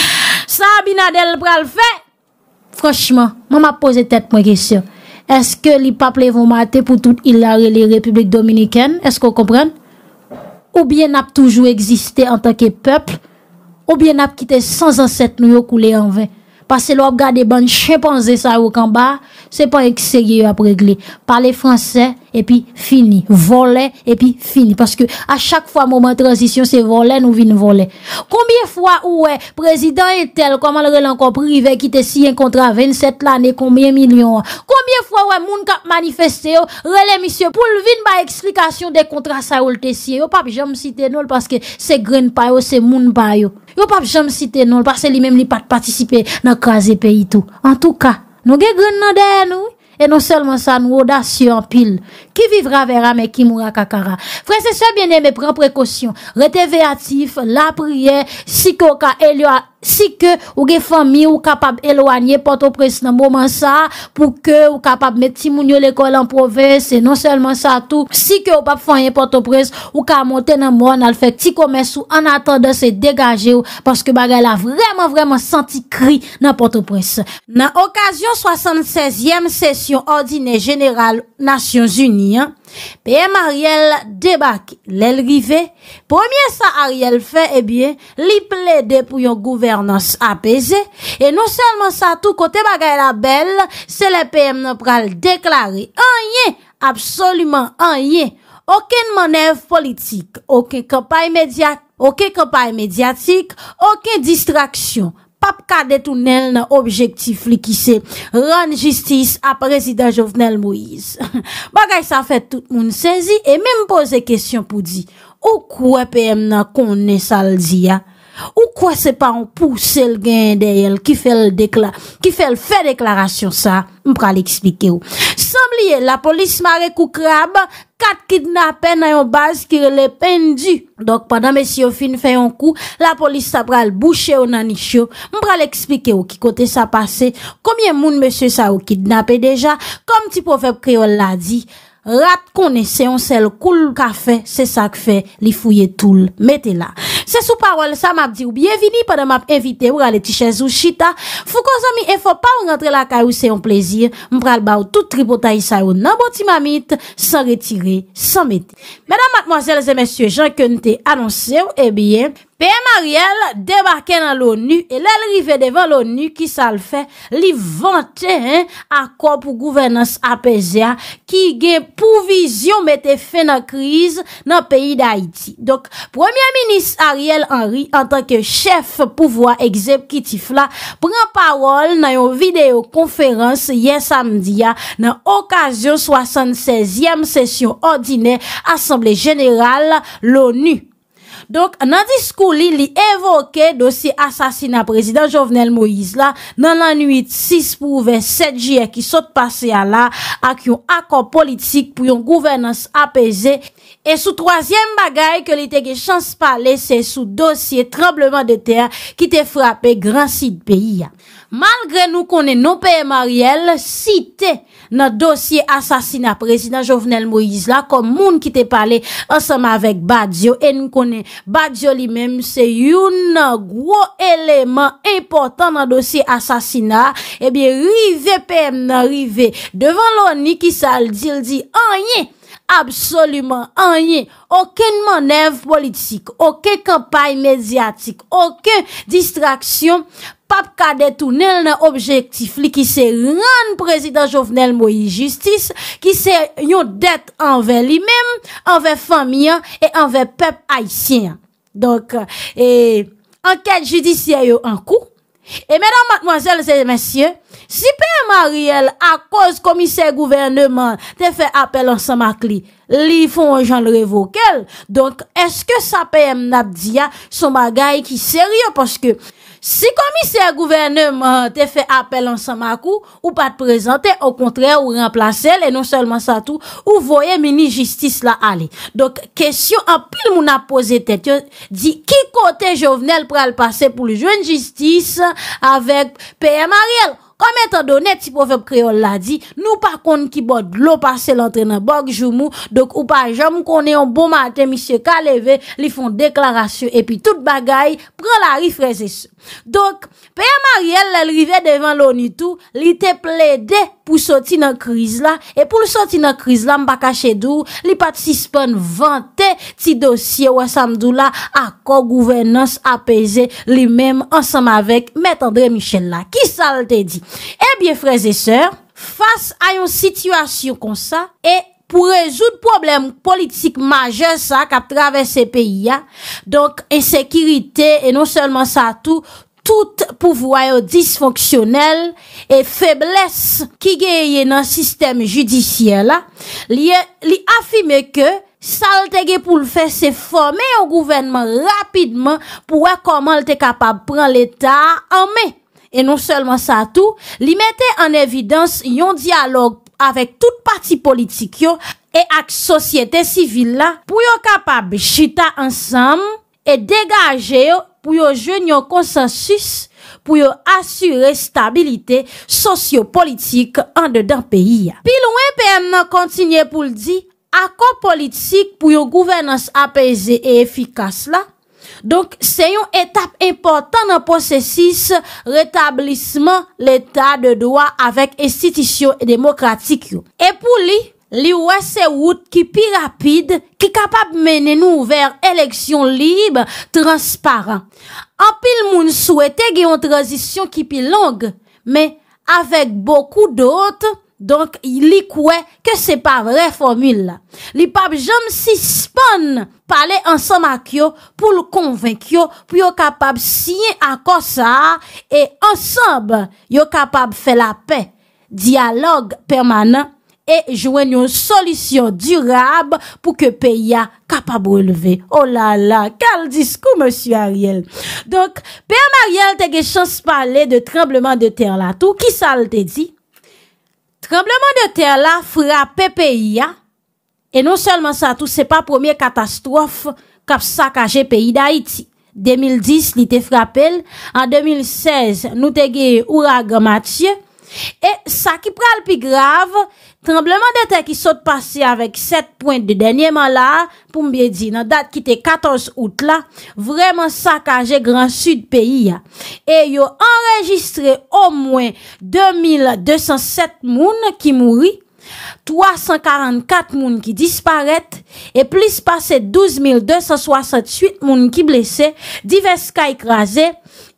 sa binadel pral fe, Franschman, mwen ap pose tèt mwen gesyon. Eske li paplè yon matè pou tout ilare li Republik Dominikèn? Eske ou kompren? Ou bien ap toujou eksiste an tanke pepl? Ou bien ap kite sans ansèt nou yo koule an ven? Bas se lo ap gade ban chepanze sa yo kamba, se pa ek serye yo ap regle. Pale franse, epi fini. Vole, epi fini. Paske a chak fwa mouman transisyon se vole, nou vin vole. Koumyen fwa ouwe, prezident etel, koman rele anko prive, ki te si yon kontra 27 lane, koumyen milyon. Koumyen fwa ouwe, moun kap manifeste yo, oh, rele misye. Poul vin ba ekslikasyon de kontra sa yo te si yo. Oh, papi, jan m sitenol paske se gren payo, se moun payo. Yo pa jom site non, parce li menm li pati patisipe nan kwa ze pe itou. En tou ka, nou ge groun nan den nou, e non selman sa nou odasyon pil. Ki vivra vera, me ki moura kakara. Frense se biene, me pren prekosyon. Rete veyatif, la priye, si koka, e lyo a yon. Si ke ou ge fan mi ou kapab elwanyen Port-au-Presse nan moun man sa, pou ke ou kapab met ti moun yo l'ekol an provè, se non selman sa tout, si ke ou pap fanyen Port-au-Presse, ou ka montè nan moun, al fè ti komè sou an atan de se degajè ou, paske bagè la vreman vreman santi kri nan Port-au-Presse. Nan okasyon 76èm sèsyon ordine genèral Nasyon Zuni, an. PM Ariel debak lèl rive, premye sa Ariel fe ebyen, eh li ple de pou yon gouvernance apese, e nou selman sa tou kote bagay la bel, se le PM nop pral deklare, anye, absolutman anye, oken monev politik, oken kopay medyatik, oken distraksyon, pap kade tou nel nan objektif li ki se, ran jistis a prezident Jovenel Moïse. Bagay sa fè tout moun senzi, e mèm pose kèsyon pou di, ou kou apèm nan konè sal di ya? Ou kwa se pa ou pou sel gen de yel ki fel fe deklarasyon sa, mbra li eksplike ou. Samblie, la polis mare kou krab, kat kidnapen nan yon baz kire le pendu. Dok, padan mesyo fin fe yon kou, la polis sa pral boucher ou nan isyo. Mbra li eksplike ou ki kote sa pase, komye moun mesyo sa ou kidnapen deja, kom ti profep kriol la di. Rat konen seyon sel koul ka fe, se sak fe li fouye toul, mette la. Se sou parol sa map di ou biyevini, padan map evite ou rale ti chen zou chita. Fou kon zami e fò pa ou rentre la ka ou seyon plezir, mpral ba ou tout tribo ta isa ou nan boti mamit, san retire, san mette. Medan matmwazel zemensye, jan ke nte anonsye ou ebyen... Eh PM Ariel débarke nan l'ONU e lèl rive devan l'ONU ki sal fè li vante akor pou gouvenans apèzea ki gen pou vizyon mette fè nan kriz nan peyi d'Haïti. Premier ministre Ariel Henry an tanke chef pouvoi ekzeb ki tifla, pran parol nan yon videokonferans yè samdia nan okasyon 76èm sèsyon ordine Assemble General l'ONU. Donk nan diskou li, li evoke dosye asasina prezident Jovenel Moïse la nan anuit 6 pou 27 jye ki sot pase a la ak yon akon politik pou yon gouvernance apese. E sou troasyem bagay ke li te ge chans pale se sou dosye trembleman de ter ki te frape gran sit peyi ya. Malgre nou konen nou PM Ariel, site nan dosye asasina prezident Jovenel Moïse la, kom moun ki te pale ansama vek Badiou, e nou konen Badiou li menm, se yon nan gwo eleman impotant nan dosye asasina, ebyen eh rive PM nan rive, devan louni ki sa al dir di, anye, absolumen anye, oken manev politik, oken kampay medyatik, oken distraksyon politik, pap kadet ou nel nan objektif li ki se ran prezident jovenel mwoyi justis, ki se yon det anve li mem, anve famya, e anve pep aisyen. Donk, e, anket judisyay yo anko. E menan, mwazel, zey, mwasyen, si peyem a riel a koz komise gouverneman te fe apel ansan mak li, li fon jan revokel, donk, eske sa peyem nap diya son magay ki seryo poske Si komiser gouverneur te fe apel an sa makou, ou pa te prezente, ou kontre ou remplace el, e non selman sa tou, ou voye mini-justice la ale. Donk, kesyon apil moun apose tet, di ki kote jovenel prel pase pou li jwen justice avek P.M. Ariel? Kome tan do net si profep kreol la di, nou pa kon ki bod lopase lantrenan bok jomou, dok ou pa jamou konen yon bon maten misye ka leve, li fon deklarasyon epi tout bagay, pren la rifreze sou. Dok, peya Marielle le rive devan louni tou, li te ple deklarasyon. pou soti nan kriz la, e pou soti nan kriz la, mba kache dou, li pati sispon vante ti dosye, wansam dou la, akor gouvenans apese li mem, ansam avek met Andre Michel la. Ki sal te di? Ebyen freze seur, fase ayon situasyon kon sa, e pou rezout problem politik maje sa, ka traves se peyi ya, donk ensekirite, e non selman sa tou, tout pouvwa yo disfonksyonel e feblesse ki geyeye nan sistem judisyen la, e, li afime ke sa lte ge pou lfe se formen yo gouvenman rapidman pou wek koman lte kapab pran l'Etat anme. E non selman sa tou, li mette an evidans yon dialog avek tout parti politik yo e ak sosyete sivil la pou yo kapab chita ansam e degaje yo pou yo je nyon konsensus pou yo asyre stabilite sosyo-politik an de dan peyi ya. Pi loun MPM nan kontinye pou l di, akon politik pou yo gouvenans apese e efikas la, donk se yon etap important nan posesis retablisman leta de doa avèk estitisyon demokratik yo. E pou li... Li wese wout ki pi rapide, ki kapab mene nou ver eleksyon libe, transparan. Anpil moun souwete gen yon transisyon ki pi long, men avek boku dot, donk li kwe ke se pa vre formule. Li pab jom si spon pale ansam ak yo pou l konvenk yo, pou yo kapab siyen ak osa, e ansam yo kapab fe la pe, diyalog permanen. e jwen yon solisyon durab pou ke peya kapab releve. Oh la la, kal diskou monsi Arielle. Donk, per Mariel te ge chans pale de trembleman de ter la tou, ki sal te di? Trembleman de ter la frape peya, e non selman sa tou se pa pwomye katastrof kap sakaje peyi da iti. 2010 li te frape, an 2016 nou te ge ourag matye, E sa ki pral pi grave, trembleman de te ki sote pase avèk 7 pointe de denye man la, pou mbiye di nan dat ki te 14 out la, vreman sa kaje gran sud peyi ya. E yo enregistre au mwen 2207 moun ki mouri, 344 moun ki disparet, e plis pase 12268 moun ki blese, divers ka ikrase.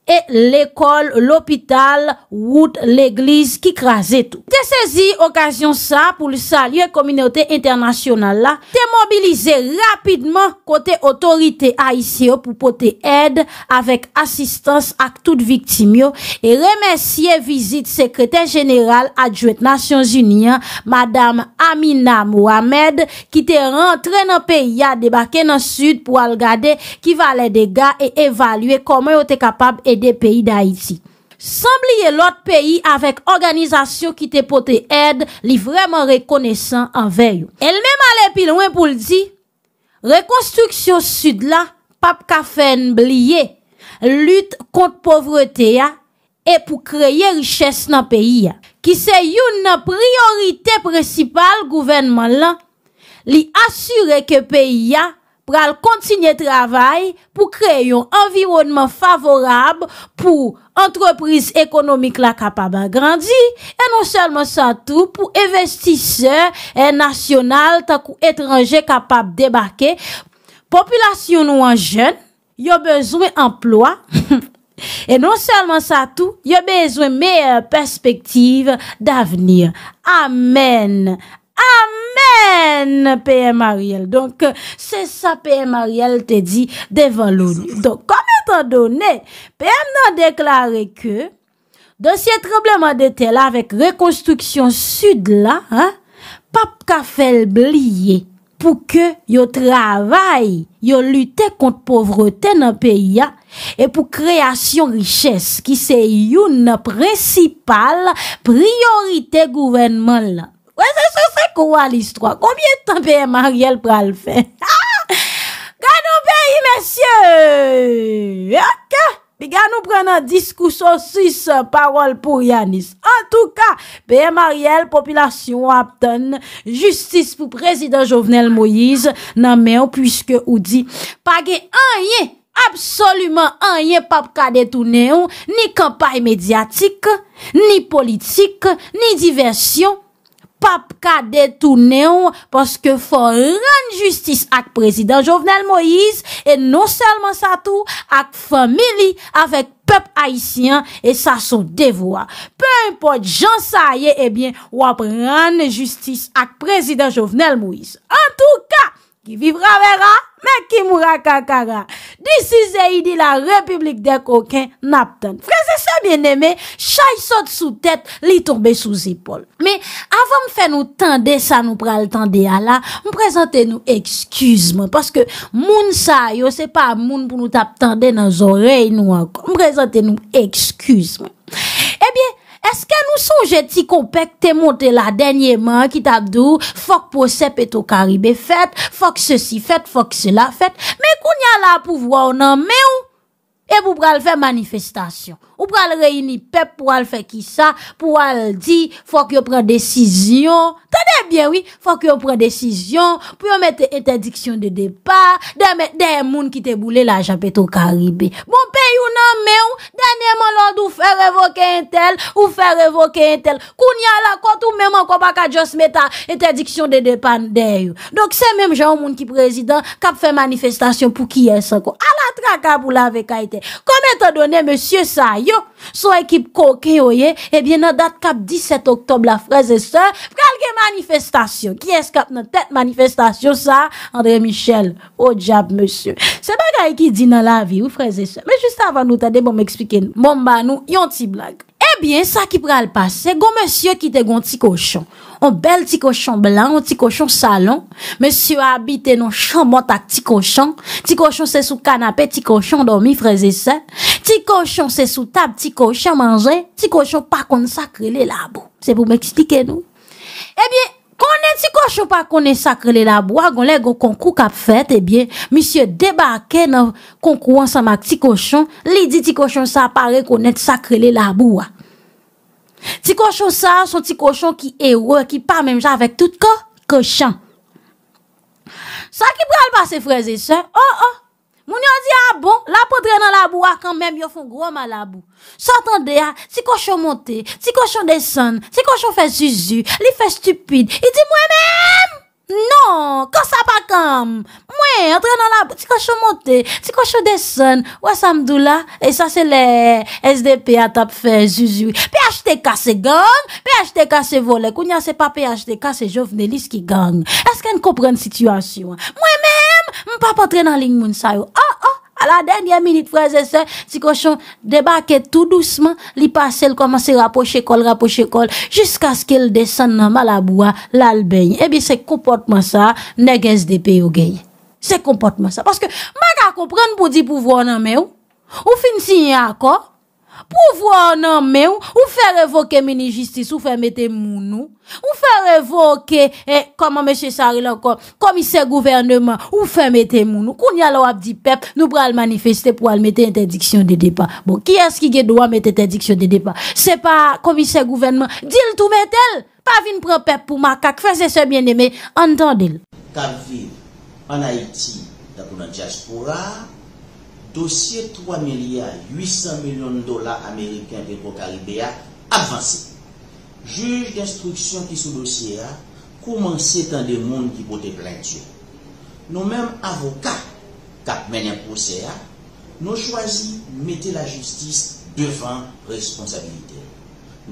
E l'ekol, l'opital, wout, l'eglise ki krasè tout. Te sezi okasyon sa pou salye kominyote internasyonal la. Te mobilize rapidman kote otorite A.I.C.O. pou pote ed avèk asistans ak tout viktim yo. E remensye vizit sekretè general adjouèt Nasyons Uniyan, madame Amina Mouamed, ki te rentre nan peyi ya debakè nan sud pou al gade ki valè dega e evalue koman yo te kapab evalue. de peyi d'Haïti. San bliye lot peyi avèk organizasyon ki te potè ed, li vreman rekonesan anveyo. El mèm ale pil wè pou ldi, rekonstruksyon sud la, pap kafèn bliye, lüt kont povretè ya, e pou kreye richès nan peyi ya. Ki se youn nan priorite precipal gouvenman lan, li asyre ke peyi ya pral kontinye travay pou krey yon environman favorab pou antreprise ekonomik la kapab agrandi e non selman sa tou pou investisseur e nasyonal takou etranje kapab debake populasyon nou an jen, yo bezwen emplwa e non selman sa tou, yo bezwen meyer perspektiv d'avenir. Amen! Amen, P.M. Ariel. Donc, c'est ça P.M. Ariel te dit devant l'autre. Donc, comme étant donné, P.M. n'a déclaré que dans ce troublement de tel avec reconstruction sud-là, pape ka felblier pour que yo travail, yo lutter contre pauvreté dans le pays-là et pour création richesse qui c'est une principale priorité gouvernement-là. Se se se kouwa l'histoire. Koumye tan P.M. Ariel pral fè? Ha! Gano beyi, mèsyè! Ok! Pi gano pran an diskouson si se euh, parol pou Yanis. An tou ka, P.M. Ariel, Populasyon Abton, Justis pou Prezident Jovenel Moïse, nan mè ou pwiske ou di pagè anye, absolouman anye, ni kampay medyatik, ni politik, ni diversyon, pap ka detou neon, paske fò ran justice ak prezident Jovenel Moïse, e non selman sa tou, ak familie, avek pep haisyen, e sa son devwa. Pe impot jan sa ye, ebyen eh wap ran justice ak prezident Jovenel Moïse. An tou ka, Ki vivra vera, men ki mura kakara. Disi ze yi di la republik de kokin nap ten. Freze se bien eme, chay sote sou tete, li tombe sou zipol. Me avon fe nou tende sa nou pral tende ala, mprezante nou ekskuzman. Paske moun sa yo se pa moun pou nou tap tende nan zorey nou ankon. Mprezante nou ekskuzman. Ebyen. Eske nou son jeti kon pek te monte la denye man ki tabdou, fok posepe to karibe fet, fok se si fet, fok se la fet, me koun ya la pou vwa ou nan me ou, e bou pral fe manifestasyon. Ou pral reyini pep pou al fè ki sa, pou al di, fòk yo pran desisyon. Tèdè bien, oui, fòk yo pran desisyon, pou yo mette interdiksyon de depan, dè moun ki te boulè la japè tou karibè. Bon, pe yon nan mè ou, dè nèman lòd ou fè revoke entel, ou fè revoke entel, koun yon la kòt ou mèman kò pa ka jòs metta interdiksyon de depan dè yon. Donk, sè mèm jan moun ki prezident, kap fè manifestasyon pou ki yè sè kon. A la trakab ou la vekaitè. Sou ekip koke yo ye Ebyen eh nan dat kap 17 oktob la freze se Frelge manifestasyon Ki es kap nan tet manifestasyon sa Andre Michel O diap monsye Se bagay ki di nan la vi ou freze se Me juste avan nou tade bon me eksplike Mon banou yon ti blag Ebyen eh sa ki prel pase Gon monsye kite gon ti koshon On bel ti koshon blan On ti koshon salon Monsye abite nan chan motak ti koshon Ti koshon se sou kanapè Ti koshon domi freze se Ebyen nan dat kap 17 oktob la freze se Ti kochon se sou tab, ti kochon manje, ti kochon pa konen sakrele la bou. Se pou mèk stike nou. Ebyen, eh konen ti kochon pa konen sakrele la bou, agon lè gò konkou kap fète, ebyen, misye debake nan konkouan sa mèk ti kochon, li di ti kochon sa pa rekonen sakrele la bou. Ah. Ti kochon sa, son ti kochon ki e wè, ki pa mèm jè avèk tout ko, kochon. Sa ki pral pa se freze se, oh oh, Moun yon di, a ah, bon, la pot dre nan la bou A kan men, yon fon gwo man la bou Sot an ah, de a, ti kochon monte Ti kochon desen, ti kochon fe zuzu Li fe stupide, yi di mwen men Non, kon sa pa kan Mwen, tre nan la bou Ti kochon monte, ti kochon desen Ou a sa mdou la, e sa se le SDP a tap fe zuzu PHTK se gang PHTK se vole, koun yon se pa PHTK Se jovne, li se ki gang Eske yon kompren situasyon, mwen men M pa patre nan ling moun sa yo. Ah, ah, a la denye minute fwazese, si kwa chon debake tout douceman, li pase l komase raposhe kol, raposhe kol, jiska skil desen nan Malaboua, l albeyn. Ebi se kompotman sa, neges de pe yo genye. Se kompotman sa. Paske m baka komprende pou di pou vwa nan men yo. Ou fin si yon akor, Pou vwa nan men, ou fè revoke meni jistis, ou fè mette mounou Ou fè revoke, e, koman mèche sari lankon, komise gouverneman, ou fè mette mounou Koun yal wap di pep, nou pral manifeste pou al mette interdiksyon de depa Bon, ki eski ge dwa mette interdiksyon de depa? Se pa komise gouverneman, dil tou mette el? Pa vin pran pep pou makak, fè se se bine me, anton dil Kap vin anayiti, takounan jaspora dosye 3,8 milyon dola Ameriken de Bokaribéa avanse. Juj d'instruksyon ki sou dosye a, koumanse tan de moun ki bote plen tsyon. Nou menm avoka kap menyen posye a, nou chwazi mette la justis devan responsabilite.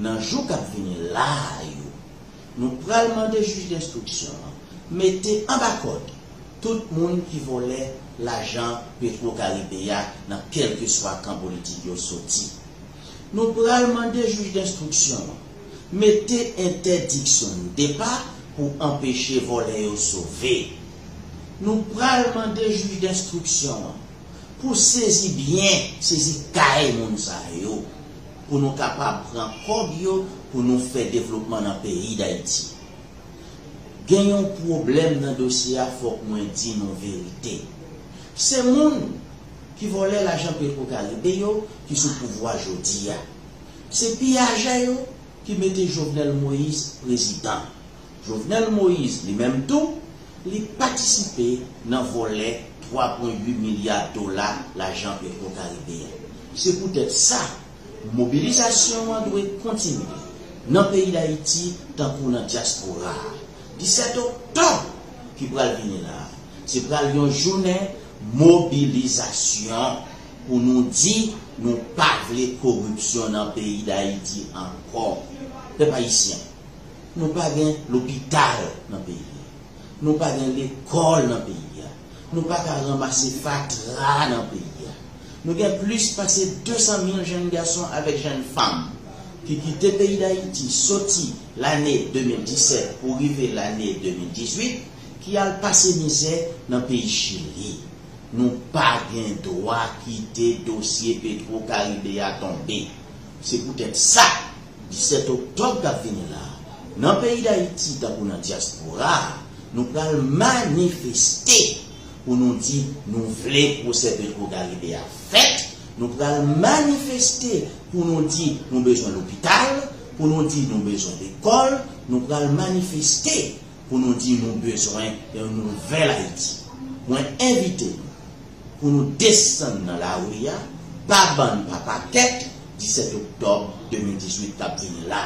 Nan jou kap vini la yo, nou pralman de juj d'instruksyon mette an bakot Tout moun ki vole l'ajan Petro Garibeya nan kelke swa kan politik yo soti. Nou pral mande juj destruksyon. Mete ente diksyon depa pou empeshe vole yo sove. Nou pral mande juj destruksyon. Pou sezi bien, sezi kae moun sa yo. Pou nou kapap pran kod yo pou nou fe devlopman nan peyi da iti. genyon problem nan dosya fok mwen di nan verite. Se moun ki vole la janpe kokaribe yo, ki sou pouvo a jodi ya. Se pi a jay yo, ki mette Jovenel Moïse prezident. Jovenel Moïse li menm tou, li patisipe nan vole 3.8 milyard dola la janpe kokaribe yo. Se poutet sa, mobilizasyon an dowe kontinu nan peyi la iti tanpounan diasko rar. 17 octobre ki pral vini la, se pral yon jounen mobilizasyon pou nou di nou pa vre korupsyon nan peyi da iti anpon. De pa isyan, nou pa gen l'opitar nan peyi, nou pa gen l'ekol nan peyi, nou pa gen masifatra nan peyi, nou gen plus pase 200.000 jen gason avek jen fam. ki ki te peyi da iti soti l ane 2017 pou rive l ane 2018 ki al pase mizè nan peyi jiri. Nou pa gen doa ki te dosye petro karibè a tombe. Se kouten sa, 17 oktob gafine la, nan peyi da iti tabou nan diaspora, nou kal manifeste pou nou di nou vle kou se petro karibè a fèt Nous allons manifester pour nous dire nous avons besoin d'hôpital, pour nous dire nous avons besoin d'école, nous allons manifester pour nous dire nous avons besoin d'un nouvel Haïti. Nous inviter pour nous descendre dans la rue, pas bonne, pas tête, 17 octobre 2018, là.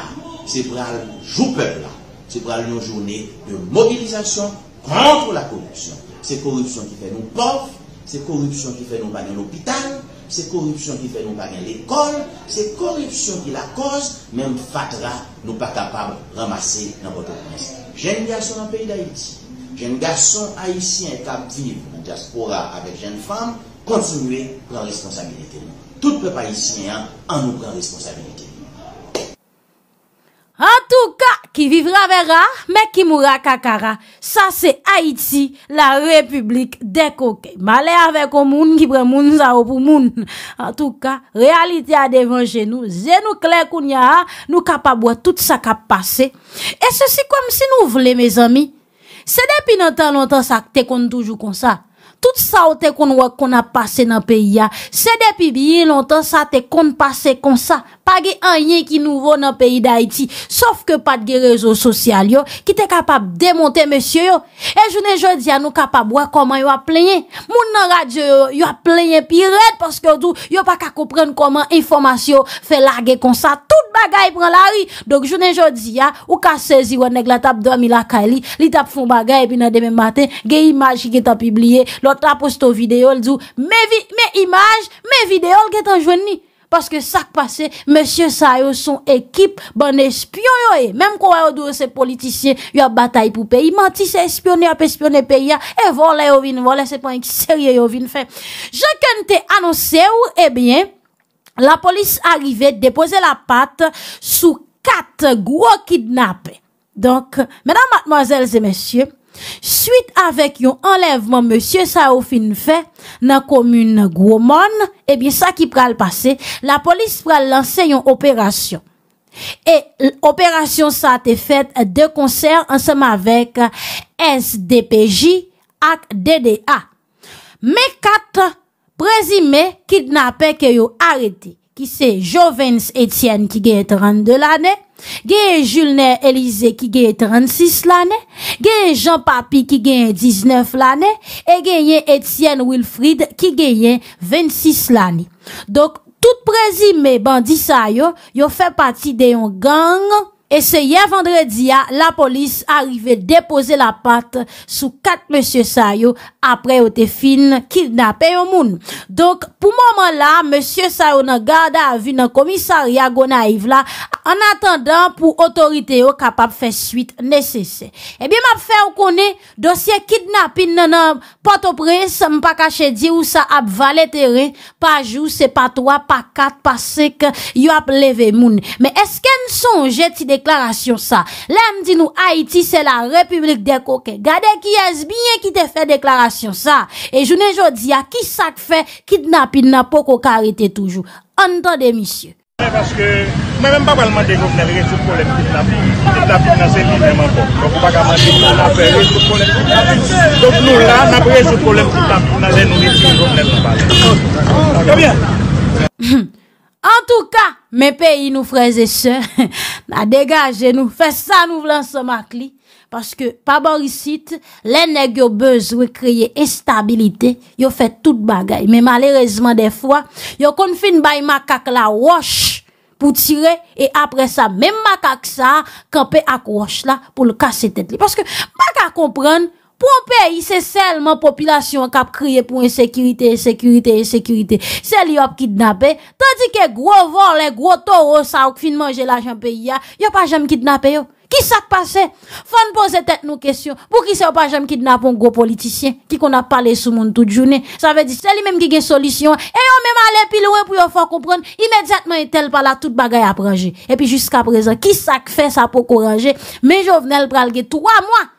C'est pour le peuple C'est pour une journée de mobilisation contre la corruption. C'est corruption qui fait nous pauvres, c'est corruption qui fait nous pas à l'hôpital, Se korupsyon ki fè nou pa gen l'ekol, se korupsyon ki la koz, mèm fatra nou pa kapab ramase nan bote konest. Gen gason nan peyi da iti, gen gason a yisi en tap viv nan diaspora avè gen fam, kontinuè, pran responsabilite nou. Tout pe pa yisi en yon, an nou pran responsabilite nou. Ki vivra vera, me ki mura kakara. Sa se Haiti, la republik de koke. Male avek o moun ki pre moun zao pou moun. En tout ka, realite a devan chenou. Zenou kler koun ya ha, nou kapabwa tout sa kap pase. E se si kom si nou vle, me zami. Se depi nan tan nan tan sa, te kontoujou konsa. Tout sa ou te kon wak kon ap pase nan peyi ya. Se depi biye lontan sa te kon pase kon sa. Page anyen ki nouvo nan peyi da iti. Sof ke pat ge rezo sosyal yo. Ki te kapab demonte mesye yo. E jounen jodi anou kapab wak koman yo ap plenye. Moun nan radyo yo ap plenye. Pi red paske ou dou yo pa ka koupren koman informasyon fe lage kon sa. La ga yi pran la ri. Dok jounen jodi ya. Ou ka sezi wan neg la tap dwa mi la ka li. Li tap fon bagay. Epi nan demen maten. Gey imaj ki ketan pibliye. Lot la posto videol. Dzo. Me imaj. Me videol ketan jouni. Paske sak pase. Monsie sa yo son ekip. Ban espion yo e. Mem kon wè yo dou se politisyen. Yo batay pou peyi. Mantise espion ya. Pe espion e peyi ya. E volè yo vin. Volè se pon yon ki serye yo vin. Fè. Je ken te anonsè ou. Ebyen. Eh la polis arive depoze la pat sou kat gwo kidnap. Donk, menan matmazelze mesye, suite avek yon enlevman, mesye sa ou fin fe, nan komoun gwo mon, ebyen sa ki pral pase, la polis pral lance yon operasyon. E operasyon sa te fet de konser ansenman vek SDPJ ak DDA. Me kat konwen, Prezime kidnapè ke yo arete, ki se Jovens Etienne ki genye 32 lane, genye Julner Elize ki genye 36 lane, genye Jean Papy ki genye 19 lane, e genye Etienne Wilfrid ki genye 26 lane. Dok, tout prezime ban di sa yo, yo fe pati de yon gangon. E se ye vendredi ya, ah, la polis arive depoze la pat sou kat monsie Sayo apre eh yo te fin kidnapen yo moun. Donk pou mounman la, monsie Sayo nan gada avi nan komisari a Gona Ivla an attendant pou otorite yo kapap fe suite nese se. E bi map fe ou konen dosye kidnapen nan pat opres mpa kache di ou sa ap valeteren pa jou, se pa 3, pa 4, pa 6, yo ap leve moun. Men eske nsonje ti de Deklarasyon sa, lèm di nou Haiti se la republik de koke, gade ki yaz bine ki te fè deklarasyon sa, e jounen jodi a ki sak fè kidnapin nan poko karite toujou, anton de misye. Mwen mwen pa palman dekofnen rejou kolem kidnapin, kidnapin nan se dinèman pou, mwen pa palman dekofnen rejou kolem kidnapin nan se dinèman pou. En tou ka, me peyi nou freze se, na degaje nou, fe sa nou vlan somak li, paske pa borisit, le neg yo bezwe kreye estabilite, yo fe tout bagay, men malerezman defwa, yo kon fin bay makak la wosh, pou tire, e apre sa, men makak sa, kape ak wosh la, pou l kase tet li. Paske, baka kompran, Pou an peyi se sel man popilasyon kap kriye pou en sekurite, en sekurite, en sekurite. Se li yop kidnapè. Tadi ke gro volen, gro toro sa wak fin manje la janpe ya. Yop a jem kidnapè yo. Ki sak pase? Fon pose tet nou kesyon. Pou ki se wop a jem kidnapè un gro politisyen? Ki kon ap pale sou moun tout jounen. Sa ve di se li menm ki gen solisyon. E yo menm ale pilouen pou yo fon kompran. Imediatman yon e tel pala tout bagay apranje. E pi jusqu aprezen. Ki sak fe sa pou koranje? Men jo vnen el pralge 3 mwan.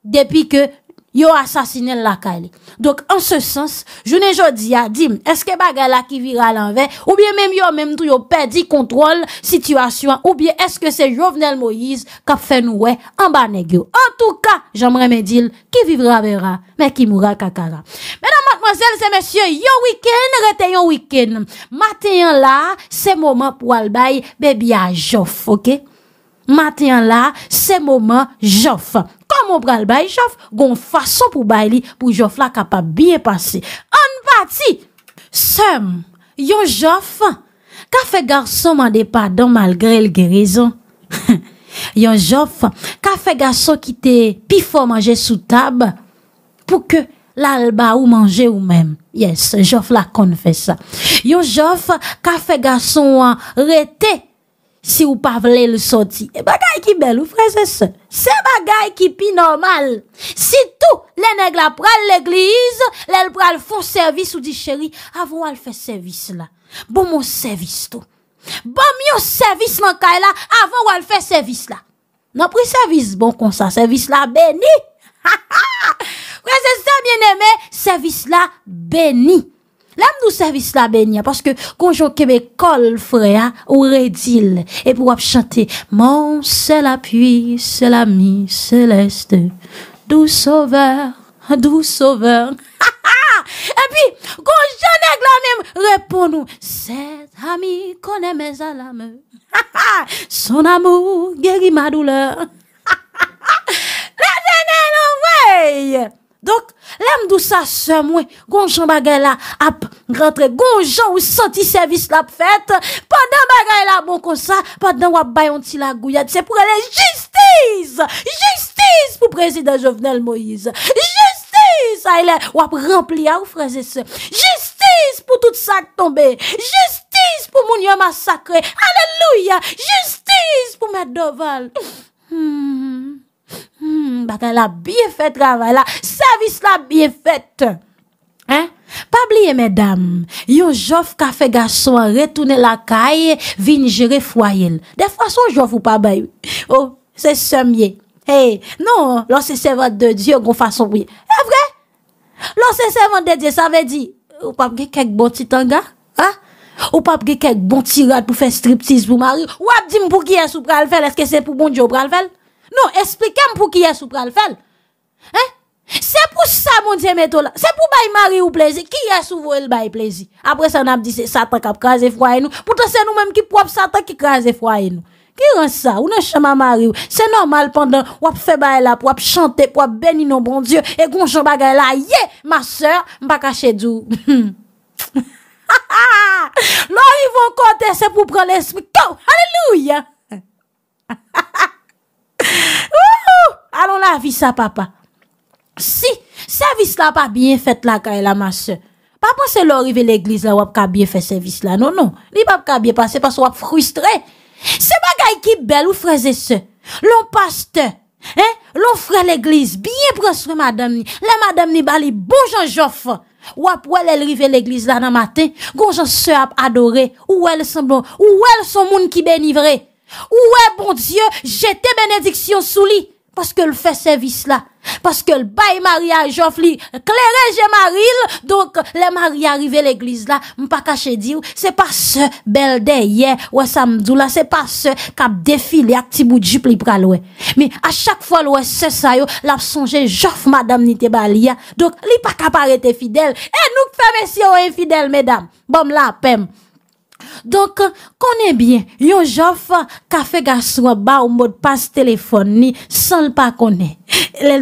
Depi ke yo asasine l lakali Dok an se sens Jounen jodi ya dim Eske bagala ki vira l anve Ou bie menm yo menm triyo pedi kontrol Sityasyon ou bie eske se jovenel moiz Kap fen wè anba negyo An tou ka jom remedil Ki vivra vera men ki mura kakara Menan matmazel se mesye Yo wiken rete yo wiken Maten la se moman pou albay Bebi a jof ok Maten la se moman Jof Ou pral bayi jof Gon fason pou bayi li Pou jof la kapap biye pase An bati Sem Yon jof Kafe gason man de padon Malgre l gerizon Yon jof Kafe gason ki te Pi fò manje sou tab Pou ke lal ba ou manje ou men Yes Jof la kon fè sa Yon jof Kafe gason wan retè Si ou pa vle le soti, e bagay ki bel ou freze se. Se bagay ki pi normal, si tou le negla pral l'eglize, le pral fon servis ou di cheri, avon wale fe servis la. Bon moun servis tou. Bon moun servis man kaya la, avon wale fe servis la. Non pri servis bon konsa, servis la beni. Freze se, mwen eme, servis la beni. Lèm nou servis la bènyan, paske konjou kebe kol freya, ou redil, epi wap chante, Mon sel apuy, sel amy seleste, dou sover, dou sover. Ha ha! Epi, konjou nek la mèm, repon nou, sel amy konè mè zalame, ha ha! Son amou geri ma douleur, ha ha ha! Le genè lomwey! Donk, lèm dousa sèm wè, gonjou magay la ap rentre, gonjou ou santi servis la ap fète, padan magay la bon konsa, padan wap bayon ti la gouyat, sèp wèle justice, justice pou prezidè Jovenel Moïse, justice wèle wap rempli a ou frazè sèp, justice pou tout sak tombe, justice pou mounye masakre, aleluya, justice pou mè doval. Hmm. Hmm, Bata la biye fèt ravay la Servis la biye fèt Pabliye medam Yo jof kafe ga soan Retounen la kaye Vinjere fwayel De fwason jof ou pabay oh, Se semye Non, lons se sevan de diyo E vre? Lons se sevan de diyo sa ve di Ou papge kek bon ti tanga? Ou papge kek bon ti rad pou fe striptiz pou maru? Ou ap di m pou ki es ou pral fel? Eske se pou bon diyo pral fel? Ou ap di m pou ki es ou pral fel? Nou, esplikem pou ki yè sou pral fel. Hè? Se pou sa, moun diye meto la. Se pou bayi mari ou plezi. Ki yè sou voul bayi plezi. Apre sa, nan ap di se satan kap kaze fwa en nou. Pouta se nou menm ki pou ap satan ki kaze fwa en nou. Kiran sa, ou nan chama mari ou. Se normal pandan, wap fe bayi la pou ap chante. Wap beni nou bon diyo. E konjou bagay la. Ye, ma sèr, mba kache djou. Ha ha! Non, yvon kote se pou pral espli. Kou! Aleluya! Ha ha ha! Alon la avisa papa. Si, servis la pa biye fet la ka e la mas. Papa se lo rive l'eglise la wap ka biye fet servis la. Non, non. Li wap ka biye pase pas wap frustre. Se bagay ki bel ou freze se. Lon paste. Lon fre l'eglise. Biye prese le madame ni. Le madame ni bali bouj anjof. Wap wèl el rive l'eglise la nan mate. Gouj anjof adore. Wèl son moun ki benivre. Wèl bon dieu jete benediksyon sou li. Paske l fè servis la. Paske l baye Maria Joff li klerè jè maril. Donk le Maria rive l eglise la. M pa kache di ou. Se pa se bel de ye ou sa mdou la. Se pa se kap defi li ak ti bout jip li pral we. Mi a chak fwa l we se sayo. La sonje Joff madame ni te balia. Donk li pa kapare te fidel. E nouk fè mesye ou infidel medam. Bom la apem. Donc, euh, connais bien, yon jof café euh, garçon ba ou de pas téléphone ni, sans le pa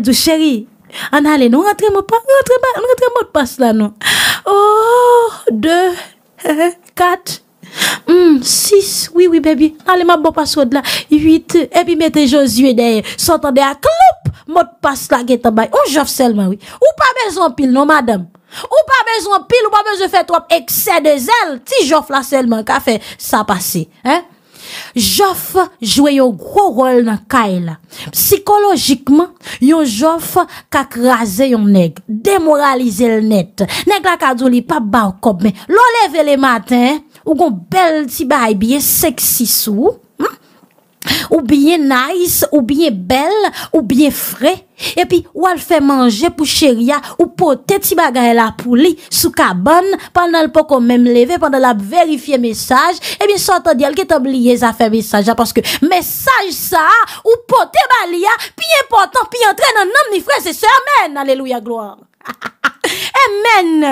dou chéri, an ale nous rentre mot pas, rentre, mot de passe là non Oh, deux, euh, quatre, hmm, six, oui, oui, baby, allez ma bon paswad là huit, bi mette josué derrière S'entendez à a klop, passe pas la geta on jof seulement oui. Ou pas besoin pile non madame. Ou pa bezon pil ou pa bezon fetwap ekse de zel ti jof la selman ka fe sa pase Jof jwe yon gro rol nan kay la Psikologikman yon jof kak raze yon neg Demoralize l net Neg la kadou li pa ba wkop Lo leve le matin ou kon bel ti bay biye seksis ou ou bien nice, ou bien belle, ou bien frais. Et puis, ou elle fait manger pour chéria, ou poter ti bagay la pour lui, sous cabane, pendant le quand même lever, pendant la vérifier message, et eh bien, sortant d'elle qui oublié ça fait message, parce que message ça, ou poter balia, puis important, puis entrer dans nom ni frais, c'est amen, alléluia, gloire. amen,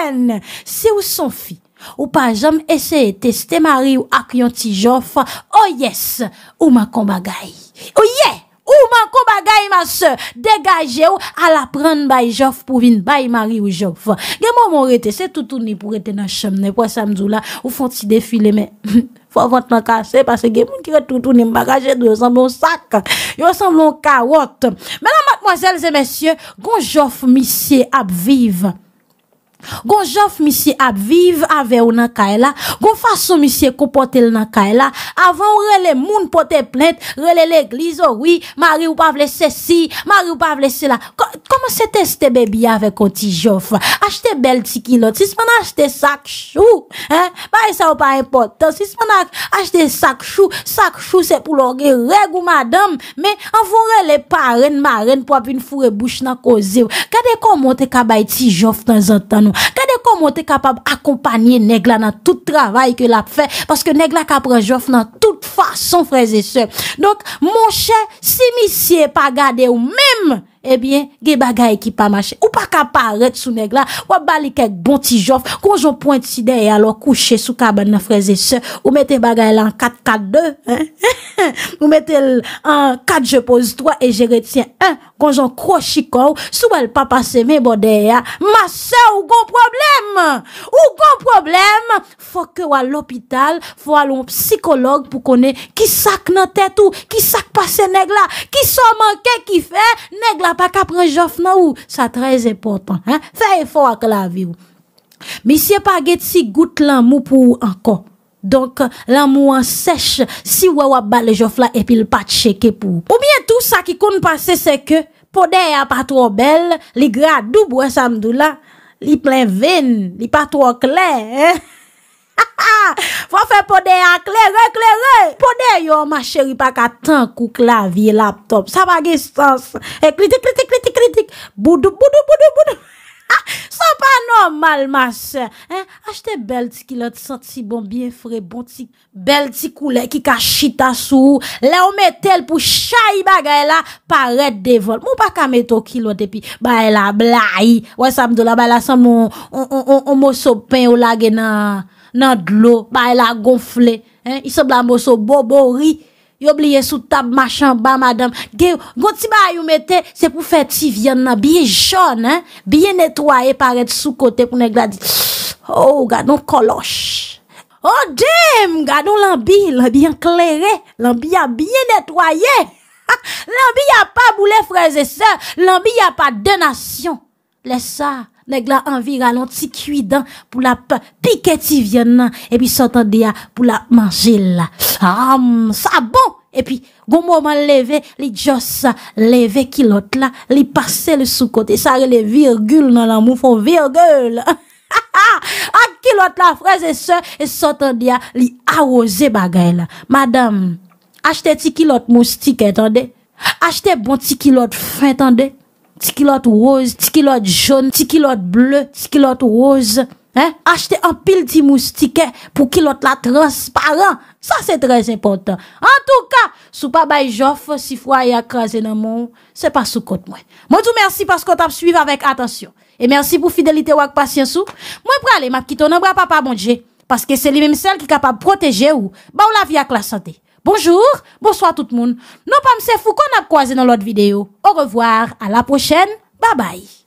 amen, c'est où son fils? Ou pa jom eseye teste mari ou ak yon ti jof Ou oh yes, ou man kon bagay Ou oh ye, ou man kon bagay mas se Degaje ou al apren bay jof pou vin bay mari ou jof Gen moun moun rete se toutouni pou rete nan chemne Pwa samzou la, ou fon ti defile me Fwa vant nan kase, pase gen moun kire toutouni Mbagaje dwe yon san bon sak, yon san bon karot Menan matmwazelze mesye, kon jof misye ap vive Gon jof misi ap viv, ave ou nan kaela Gon fason misi e ko pote l nan kaela Avan ou rele moun pote plente Rele l eglize oh oui Mari ou pa vle se si Mari ou pa vle se la Koman se te ste bebi ave kon ti jof Ache te bel tiki lot Si se mwen ache te sak chou Baye sa ou pa importan Si se mwen ache te sak chou Sak chou se pou l orge reg ou madame Men avon rele pa ren ma ren Po ap yon fure bouch nan koze Kade kon mwote ka baye ti jof tan zantan ou Kade kom o te kapab akompanyen negla nan tout travay ke lap fe Paske negla kapre jof nan tout fason freze se Donk, monshe, si misye pa gade ou mem Ebyen, eh ge bagay ki pa mache Ou pa kaparet sou negla Ou bali kek bonti jof Koujou pointi de e alo kouche sou kaban nan freze se Ou mette bagay lan 4, 4, 2 Ou mette 4, je pose 3 E je retien 1 Kon jan kro chikou, sou wèl pa pase mè bodè ya, ma sè ou kon problem. Ou kon problem, fò kè wè l'opital, fò wè l'on psikolog pou konè, ki sak nan tèt ou, ki sak pase neg la, ki son manke ki fè, neg la pa kapren jof nan ou. Sa trez e portan, fè e fò ak la vi ou. Misye pa get si gout lan mou pou ankon. Donk, la mou an seche si wè wè ba le jof la epil pat cheke pou. Ou mwen tou sa ki koun pase se ke, pode a patou an bel, li gra doub wè samdou la, li plen ven, li patou an kler. Eh? Fwa fè pode a kler, kler, kler. Pode yo, ma chèri, pa ka tan kou klavye laptop. Sa bagè sens. E kritik, kritik, kritik, kritik. Boudou, boudou, boudou, boudou. Ha, ah, sa pa normal masè. Ha, achte bel ti kilot, santi bon, bien fre, bon ti, bel ti koule, ki ka chita sou. Le ou metel pou chayi bagay la, paret devol. Mou pa kametou kilot epi, ba ela blai. Ouè samdou la, ba ela samon, on moso pen ou lage nan, nan dlo, ba ela gonfle. He, iso bla moso bo, bo ri. Yob liye sou tab machan ba, madam. Ge, gouti ba ayoumete, se pou feti vyen nan. Biye joun, eh. Biye netwaye paret sou kote pou ne gladi. Oh, gadon kolosh. Oh, dem! Gadon lanbi. Lanbi enklere. Lanbi ya biye netwaye. Lanbi ya pa boule freze se. Lanbi ya pa denasyon. Lesa. Nèk la anvi ralon ti kuy dan pou la pe pike ti vyen nan. E pi sotan dia pou la manje la. Am, sa bon! E pi gomouman leve li josa, leve kilot la, li pase le sou kote. Sa re le virgul nan la moufo, virgul! Ak kilot la freze se, e sotan dia li arose bagay la. Madame, achete ti kilot moustik etan de. Achete bon ti kilot fint etan de. Ti kilote rose, ti kilote joun, ti kilote ble, ti kilote rose. Achete an pil di moustike pou kilote la transparan. Sa se trez impotant. An tou ka, sou pa bay jof, si fwa y akraze nan moun, se pa sou kote mwen. Mwen tou mersi paskot ap suiv avèk atansyon. E mersi pou fidelite wak pasyen sou. Mwen prale map kiton an bra pa pa bondje. Paske se li mèm sel ki kapab proteje ou. Ba ou bon la vi ak la sante. Bonjour, bonsoir tout moun. Non pa mse fou kon ap kwaze nan lot videyo. Au revoir, a la pochen, bye bye.